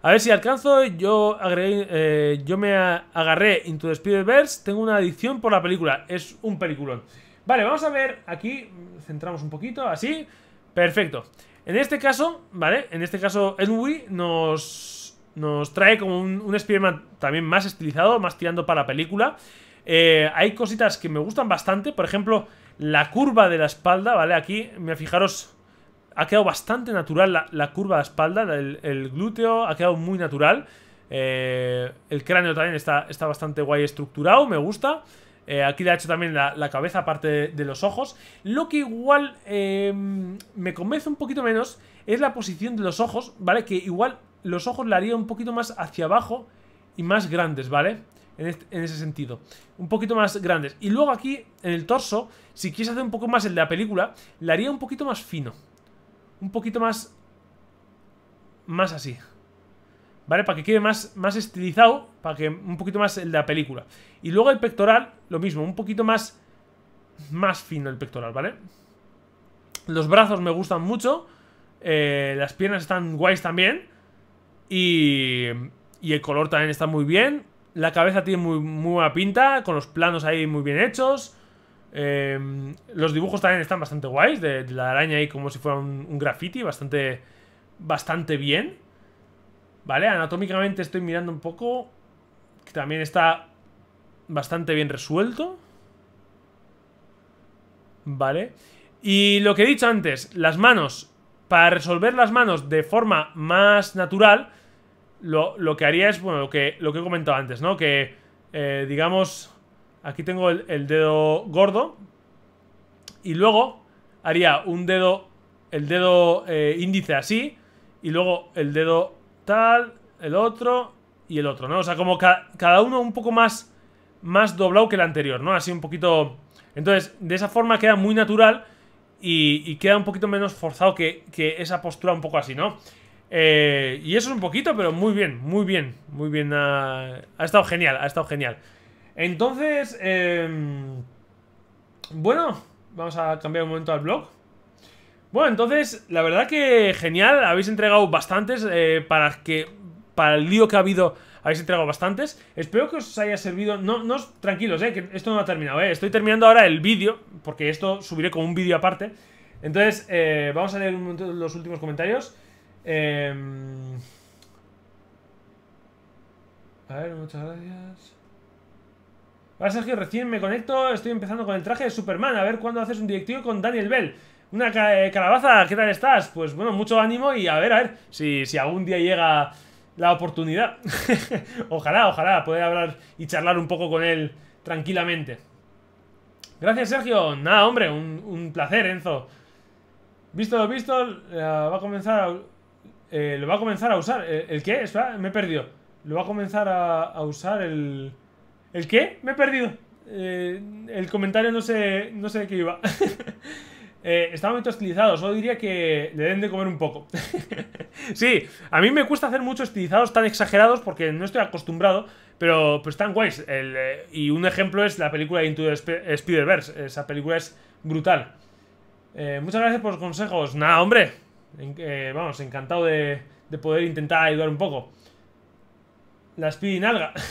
A ver si alcanzo. Yo, agregué, eh, yo me agarré Into the Spider-Verse. Tengo una adicción por la película. Es un peliculón. Vale, vamos a ver aquí. Centramos un poquito, así. Perfecto. En este caso, ¿vale? En este caso, Edwin nos, nos trae como un, un Spider-Man también más estilizado, más tirando para la película. Eh, hay cositas que me gustan bastante. Por ejemplo, la curva de la espalda, ¿vale? Aquí, me fijaros ha quedado bastante natural la, curva de espalda, el, glúteo ha quedado muy natural. Eh, el cráneo también está, está bastante guay estructurado, me gusta. Eh, aquí le ha hecho también la, cabeza aparte de, los ojos. Lo que igual em, me convence un poquito menos es la posición de los ojos, ¿vale? Que igual los ojos la haría un poquito más hacia abajo y más grandes, ¿vale? En, ese sentido. Un poquito más grandes. Y luego aquí, en el torso, si quieres hacer un poco más el de la película, la haría un poquito más fino, un poquito más... Más así. ¿Vale? Para que quede más, más estilizado, para que un poquito más el de la película. Y luego el pectoral, lo mismo, un poquito más... Más fino el pectoral, ¿vale? Los brazos me gustan mucho. Eh, las piernas están guays también. Y, y el color también está muy bien. La cabeza tiene muy, muy buena pinta, con los planos ahí muy bien hechos. Em, los dibujos también están bastante guays, de, la araña ahí como si fuera un, graffiti, bastante, bastante bien. Vale, anatómicamente estoy mirando un poco, que también está bastante bien resuelto. Vale. Y lo que he dicho antes, las manos, para resolver las manos de forma más natural, lo, que haría es, bueno, lo que, lo que he comentado antes, ¿no? Que, eh, digamos, Aquí tengo el, dedo gordo. Y luego haría un dedo, el dedo eh, índice así. Y luego el dedo tal, el otro y el otro, ¿no? O sea, como cada uno un poco más, más doblado que el anterior, ¿no? Así un poquito... Entonces, de esa forma queda muy natural y, queda un poquito menos forzado que, esa postura un poco así, ¿no? Eh, y eso es un poquito, pero muy bien, muy bien, muy bien. ha estado genial, ha estado genial. Entonces, em, bueno, vamos a cambiar un momento al blog. Bueno, entonces, la verdad que genial, habéis entregado bastantes eh, para que para el lío que ha habido habéis entregado bastantes. Espero que os haya servido. No, no tranquilos, eh, que esto no ha terminado, eh. Estoy terminando ahora el vídeo, porque esto subiré como un vídeo aparte. Entonces, eh, vamos a leer los últimos comentarios. Em, a ver, muchas gracias. Ahora, Sergio, recién me conecto, estoy empezando con el traje de Superman. A ver cuándo haces un directivo con Daniel Bell. Una eh, calabaza, ¿qué tal estás? Pues bueno, mucho ánimo y a ver, a ver si, si algún día llega la oportunidad. ojalá, ojalá, poder hablar y charlar un poco con él tranquilamente. Gracias, Sergio. Nada, hombre, un, placer, Enzo. Visto lo visto, eh, va a comenzar a, eh, lo va a comenzar a usar. ¿El, qué? Espera, me he perdido. Lo va a comenzar a usar el... ¿El qué? Me he perdido. Eh, el comentario no sé, sé de qué iba. eh, estaba muy estilizados, solo diría que le den de comer un poco. sí, a mí me cuesta hacer muchos estilizados tan exagerados porque no estoy acostumbrado, pero pues están guays. Eh, y un ejemplo es la película de Into the eh, Spider-Verse. Esa película es brutal. muchas gracias por los consejos. Nada, hombre. vamos, encantado de, poder intentar ayudar un poco. La Speedy Nalga.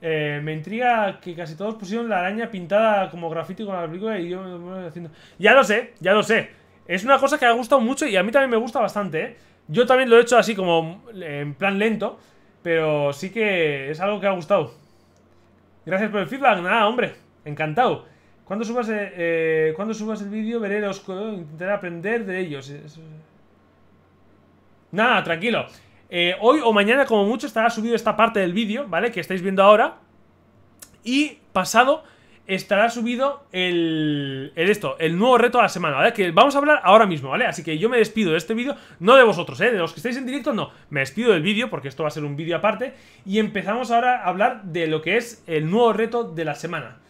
Eh, me intriga que casi todos pusieron la araña pintada como grafiti con la película y yo me haciendo... Ya lo sé, ya lo sé. Es una cosa que ha gustado mucho y a mí también me gusta bastante, ¿eh? Yo también lo he hecho así como eh, en plan lento, pero sí que es algo que ha gustado. Gracias por el feedback, nada, hombre, encantado. Cuando subas, eh, cuando subas el vídeo veré los e intentaré aprender de ellos. Nada, tranquilo. Eh, hoy o mañana, como mucho, estará subido esta parte del vídeo, ¿vale? Que estáis viendo ahora. Y pasado estará subido el, el, esto, el nuevo reto de la semana, ¿vale? Que vamos a hablar ahora mismo, ¿vale? Así que yo me despido de este vídeo, no de vosotros, ¿eh? De los que estáis en directo, no. Me despido del vídeo porque esto va a ser un vídeo aparte. Y empezamos ahora a hablar de lo que es el nuevo reto de la semana.